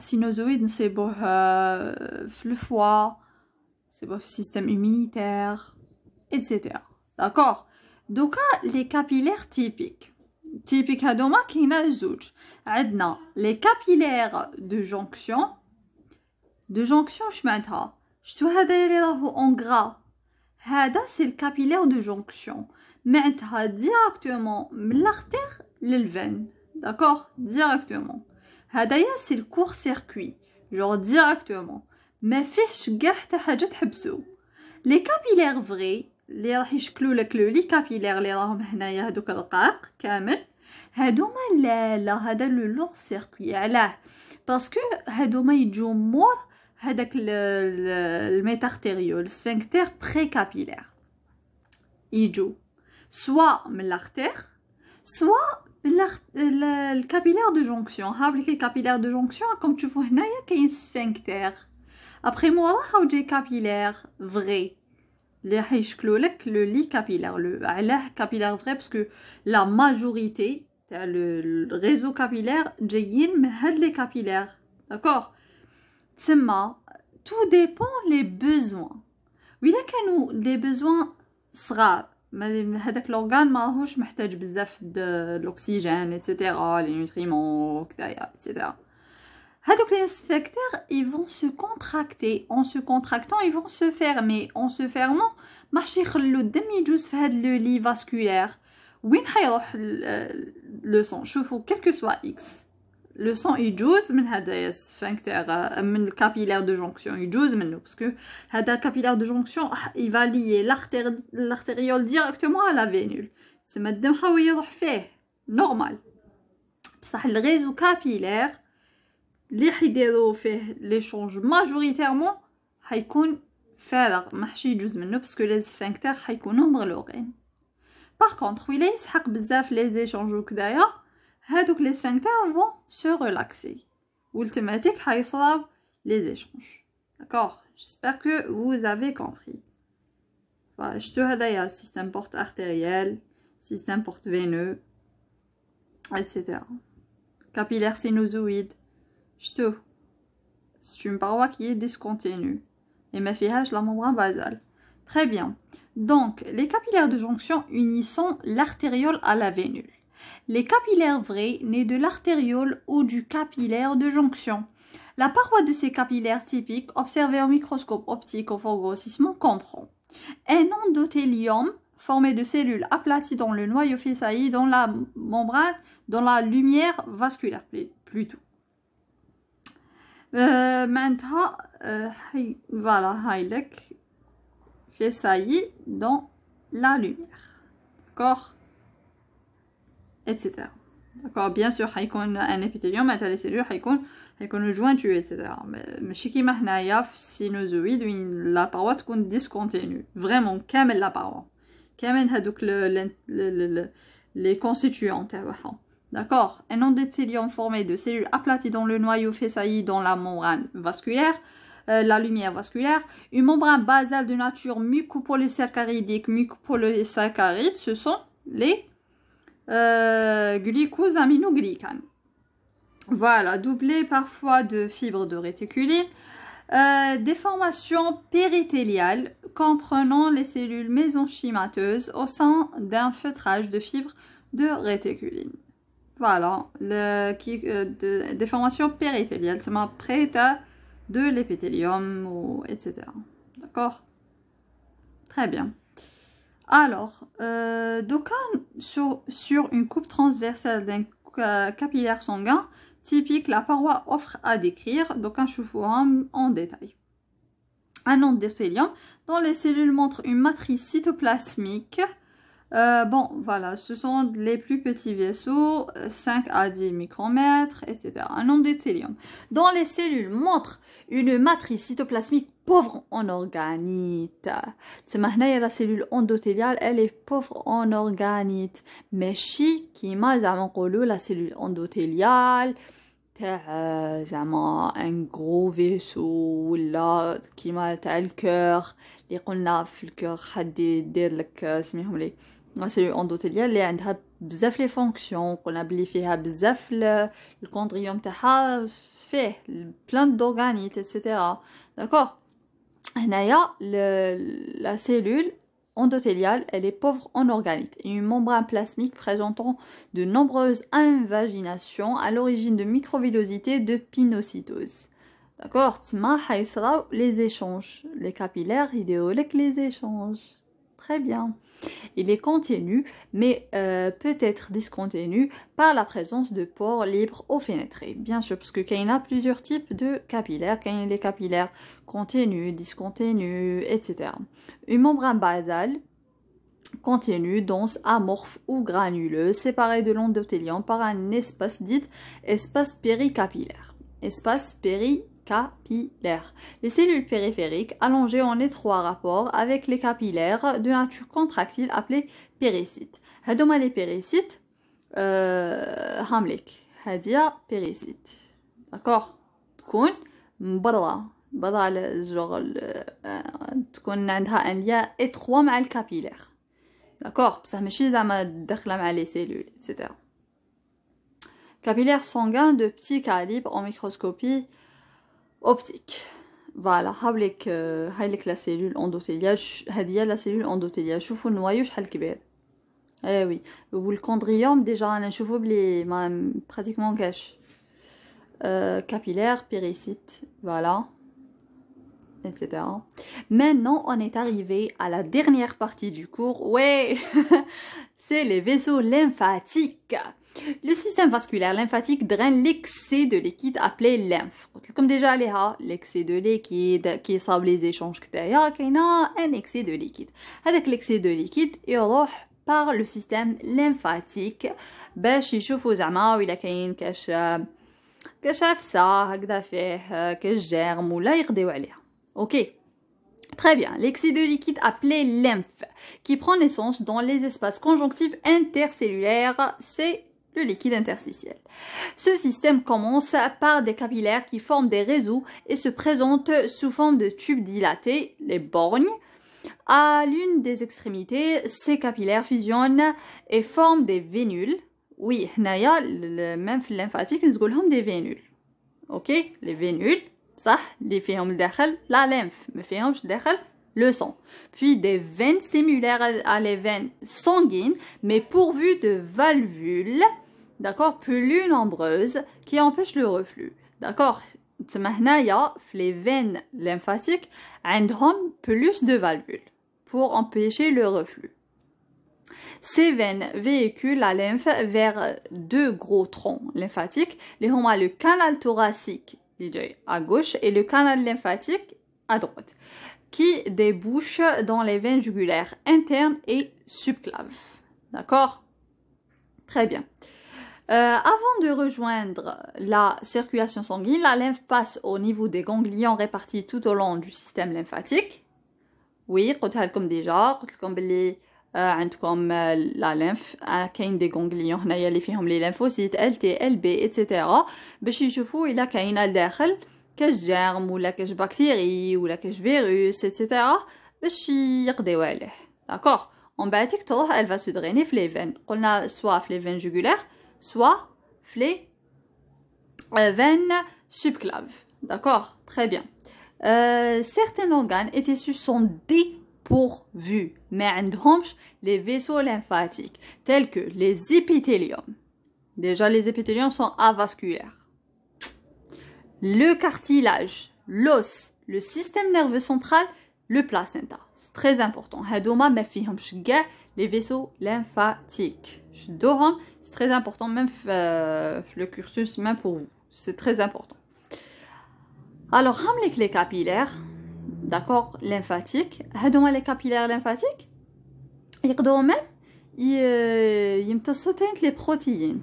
A: synovioïdes, c'est euh, le foie, c'est le système immunitaire, etc. D'accord. Donc, les capillaires typiques. Typiques à Domacina Zouj. les capillaires de jonction de jonction, je m'entra. Je te vois en gras. Hada, c'est le capillaire de jonction. M'entra directement l'artère, l'élevène. D'accord Directement. Hadaya, c'est le court-circuit. Genre directement. Mais fiche gâte à hajat Les capillaires vrais, les rachiklou le clou, les capillaires, les rachiklou, les rachiklou, les rachiklou, là لا لا هذا لو لون Parce que باسكو هادوما يجو مور هذاك الميتاختيريو السفنكتير بري كابيلير يجو سوا من لاختير سوا من الكابيلير دو جونكسيون ها بليك الكابيلير دو جونكسيون راكم تشوفو هنايا كاين سفنكتير ابخي موراها وجاي كابيلير فغي اللي حيشكلوا لك لو لي كابيلار لو علاه كابيلار فغي باسكو لا ماجوريتي تاع لو ريزو كابيلار جايين من هاد لي كابيلار داكوغ tout dépend les besoins. Oui là nous les besoins sera. Mais avec l'organes de l'oxygène, etc. Les nutriments, etc. Avec les sphéctères, ils vont se contracter. En se contractant, ils vont se fermer. En se fermant, marche le demi-douze le lit vasculaire. Oui le sang chauffe, quel que soit X le sang y joue, même à des sphincters, euh, capillaires de jonction, joue, nous, parce que le capillaire capillaires de jonction, il ah, va lier l'artériole directement à la vénule C'est ma démarche que je fais, normal. Parce le réseau capillaire, l'idée de faire l'échange majoritairement, ça y est, fait mal, parce que les sphincters, ça y est, nombreux là Par contre, il est besoin de faire les échanges donc les sphincters vont se relaxer. Ultimatique, les échanges. D'accord J'espère que vous avez compris. Je te هذايا système porte artériel, système porte veineux, etc. Capillaire sinusoïde. te... C'est une paroi qui est discontinue. Et ma fiage la membrane basale. Très bien. Donc, les capillaires de jonction unissant l'artériole à la vénule. Les capillaires vrais nés de l'artériole ou du capillaire de jonction. La paroi de ces capillaires typiques, observée au microscope optique au fort grossissement, comprend un endothélium formé de cellules aplaties dans le noyau fessaillé dans la membrane, dans la lumière vasculaire plutôt. Euh, maintenant, euh, voilà, dans la lumière. D'accord etc. D'accord Bien sûr, il y a un épithélium, les les il y a une etc. Mais ce qui sinusoïde, la paroi est discontinue. Vraiment, comme la paroi. Comme les constituants. D'accord Un endothélium formé de cellules aplaties dans le noyau fait dans la membrane vasculaire. Euh, la lumière vasculaire, une membrane basale de nature mucopolysaccharidique, saccharides ce sont les euh, voilà, doublé parfois de fibres de réticuline, euh, déformation périthéliale comprenant les cellules mésenchymateuses au sein d'un feutrage de fibres de réticuline. Voilà, le, qui, euh, de, déformation périthéliale, c'est ma prêta de l'épithélium, ou, etc. D'accord Très bien. Alors, euh, sur, une coupe transversale d'un capillaire sanguin typique, la paroi offre à décrire, un Shufuham en détail. Un endothélium dont les cellules montrent une matrice cytoplasmique euh, bon, voilà, ce sont les plus petits vaisseaux, 5 euh, à 10 micromètres, etc. Un nombre d'éthélium. Dans les cellules montrent une matrice cytoplasmique pauvre en organite. C'est la cellule endothéliale, elle est pauvre en organite. Mais chi, qui m'a la cellule endothéliale, زعما vaisseau vaisseau vaisseau qui كيما le cœur, m'a قلنا في le cœur, c'est cellule endothéliale a عندها بزاف لي فونكسيون قلنا بلي فيها بزاف الكوندريوم تاعها فيه بلان etc. D'accord هنايا لا سيلول endothéliale, elle est pauvre en organites et une membrane plasmique présentant de nombreuses invaginations à l'origine de microvillosité de pinocytose. D'accord Les échanges. Les capillaires idéoliques les échanges. Très bien. Il est continu, mais euh, peut être discontinu par la présence de pores libres ou fenêtrés. Bien sûr, parce que qu'il y a plusieurs types de capillaires. Qu'il y a les capillaires continus, discontinus, etc. Une membrane basale continue, dense, amorphe ou granuleuse, séparée de l'endothélium par un espace dit espace péricapillaire. Espace péricapillaire capillaires. Les cellules périphériques allongées en étroit rapport avec les capillaires de nature contractile appelés péricytes. هذوما les péricytes euh, Hamlik. hadia péricytes. D'accord تكون برا برا جوغ تكون عندها ان ليا étroit مع الكابيلير داكوغ بصح ماشي زعما داخله مع les cellules, etc. Capillaires sanguins de petit calibre en microscopie optique. Voilà, avec euh, la cellule endothéliale, la cellule endothéliale, je vous noyau, vous Eh oui, ou le chondrium, déjà, je vous même pratiquement cache. Euh, capillaire, péricite, voilà, etc. Maintenant, on est arrivé à la dernière partie du cours. Oui. c'est les vaisseaux lymphatiques. Le système vasculaire lymphatique draine l'excès de liquide appelé lymphe. Comme déjà l'excès de liquide qui sable les échanges qu'il y a un excès de liquide. Avec l'excès de liquide, il par le système lymphatique باش يشوفوا زعما ولا كاين كاش كاش عفسه هكذا فيه كاش ولا يقضيو عليها Ok Très bien, l'excès de liquide appelé lymphe, qui prend naissance dans les espaces conjonctifs intercellulaires, c'est le liquide interstitiel. Ce système commence par des capillaires qui forment des réseaux et se présentent sous forme de tubes dilatés, les borgnes. À l'une des extrémités, ces capillaires fusionnent et forment des vénules. Oui, naya, même lymphatique, nous des vénules. Ok, les vénules, ça, les fihom la lymphe, mais fihomch le sang, puis des veines similaires à les veines sanguines, mais pourvues de valvules, d'accord, plus nombreuses, qui empêchent le reflux, d'accord. les veines lymphatiques, ont plus de valvules pour empêcher le reflux. Ces veines véhiculent la lymphe vers deux gros troncs lymphatiques, les le canal thoracique à gauche et le canal lymphatique à droite qui débouche dans les veines jugulaires internes et subclaves. D'accord Très bien. Euh, avant de rejoindre la circulation sanguine, la lymphe passe au niveau des ganglions répartis tout au long du système lymphatique. Oui, comme déjà, comme les euh, comme euh, la lymphe, a des ganglions Il y a les lymphocytes, LT, LB, etc. il. يشوفوا a des Germes ou la cage bactérie ou la virus, etc. Bichir de Waleh, d'accord. En bâtik, tout elle va se drainer les veines. On a soit les veines jugulaires, soit les euh, veines subclaves, d'accord. Très bien. Euh, certains organes et tissus sont dépourvus, mais on pas les vaisseaux lymphatiques, tels que les épithéliums. Déjà, les épithéliums sont avasculaires le cartilage, l'os, le système nerveux central, le placenta. C'est très important. Hadouma ma les vaisseaux lymphatiques. c'est très important même euh, le cursus même pour vous. C'est très important. Alors ramlek les capillaires, d'accord, lymphatiques. Hadouma les capillaires lymphatiques. Ils même euh, toutes les protéines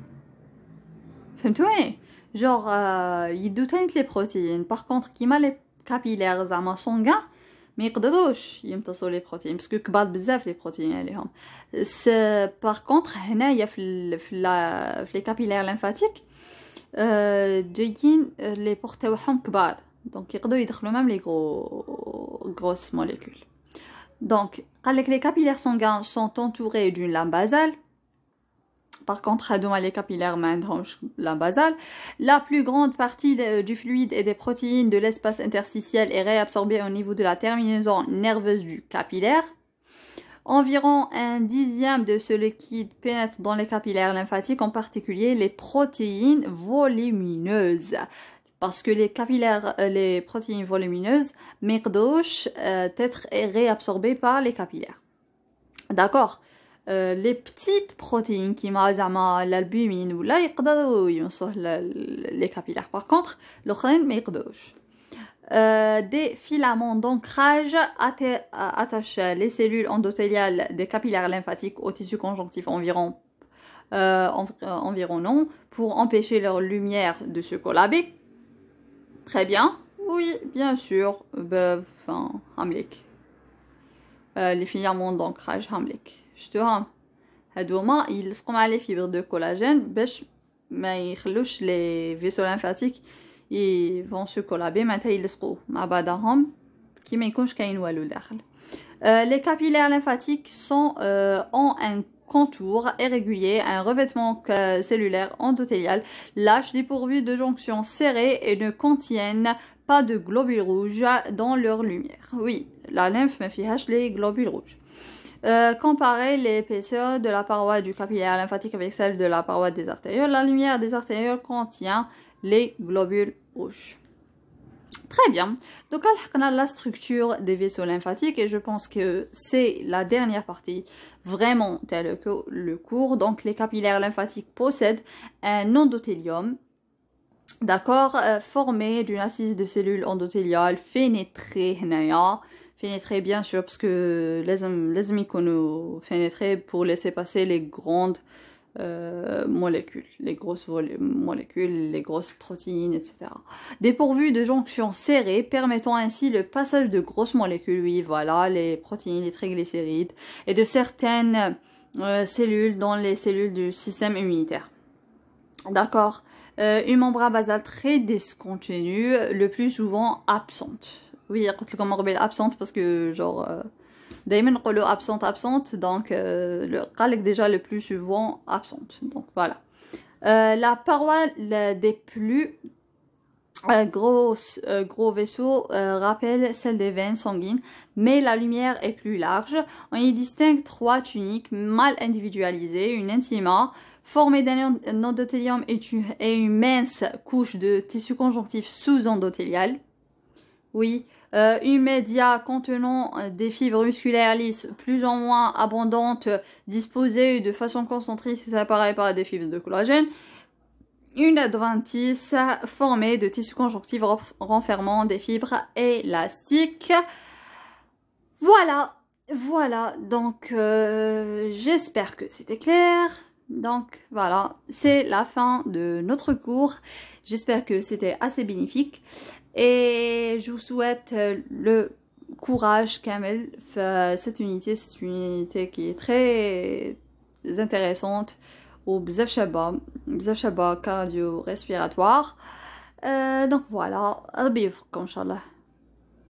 A: genre euh, il doit être les protéines par contre qui mal les capillaires sanguins ils peuvent toucher les protéines parce que les bad protéines par contre il les capillaires lymphatiques de euh, euh, les portent eux protéines donc ils peuvent y même les grosses molécules donc quand les capillaires sanguins sont entourés d'une lame basale par contre, les capillaires la basale. La plus grande partie du fluide et des protéines de l'espace interstitiel est réabsorbée au niveau de la terminaison nerveuse du capillaire. Environ un dixième de ce liquide pénètre dans les capillaires lymphatiques, en particulier les protéines volumineuses. Parce que les capillaires, euh, les protéines volumineuses, merdouche, euh, être réabsorbées par les capillaires. D'accord euh, les petites protéines qui زعما ou ou يقدروا les les par par contre, le euh, des filaments d'ancrage attachent les cellules endothéliales des capillaires lymphatiques au tissu conjonctif environ, euh, environnant pour empêcher leur lumière de se collaber. Très bien. Oui, bien sûr. Enfin, les filaments d'ancrage Hamlik. شفتوهم هادوما de collagène لي فيبر دو les vaisseaux lymphatiques يخلوش لي se ils يفون سو كولابي معناتها يلصقوا ma بعضهم كي ما يكونش كاين والو داخل euh, les capillaires lymphatiques sont ont un contour irrégulier, un revêtement cellulaire endothélial lâche dépourvu de jonctions serrées et ne contiennent pas de globules rouges dans leur lumière. Oui, la lymphe me les globules rouges. Euh, comparer l'épaisseur de la paroi du capillaire lymphatique avec celle de la paroi des artérioles. La lumière des artérioles contient les globules rouges. Très bien. Donc, on a la structure des vaisseaux lymphatiques et je pense que c'est la dernière partie vraiment telle que le cours. Donc, les capillaires lymphatiques possèdent un endothélium, d'accord, euh, formé d'une assise de cellules endothéliales fénétrées Fénétrer bien sûr parce que les qu'on pénétrer pour laisser passer les grandes euh, molécules, les grosses molécules, les grosses protéines, etc. Dépourvues de jonctions serrées, permettant ainsi le passage de grosses molécules, oui, voilà, les protéines, les triglycérides, et de certaines euh, cellules dans les cellules du système immunitaire. D'accord euh, Une membrane basale très discontinue, le plus souvent absente. Oui, وي قلت لكم قبل que genre جور euh, absente, نقولوا que genre le قالك déjà le plus souvent, donc donc voilà. Euh, la parole des plus euh, gros, plus euh, gros vaisseaux rappelle celle des veines sanguines, mais la lumière est plus large. On y distingue trois tuniques mal individualisées, une intima formée d'un endothélium et, et une mince couche de tissu conjonctif sous-endothélial. Oui, une euh, média contenant euh, des fibres musculaires lisses plus ou moins abondantes, disposées de façon concentrée, si ça paraît, par des fibres de collagène. Une adventice formée de tissus conjonctifs renfermant des fibres élastiques. Voilà, voilà, donc euh, j'espère que c'était clair. Donc voilà, c'est la fin de notre cours. J'espère que c'était assez bénéfique. Et je vous souhaite euh, le courage, Kamel. Euh, cette unité, c'est une unité qui est très intéressante. au Shabba, cardio-respiratoire. Euh, donc voilà, à comme Inch'Allah.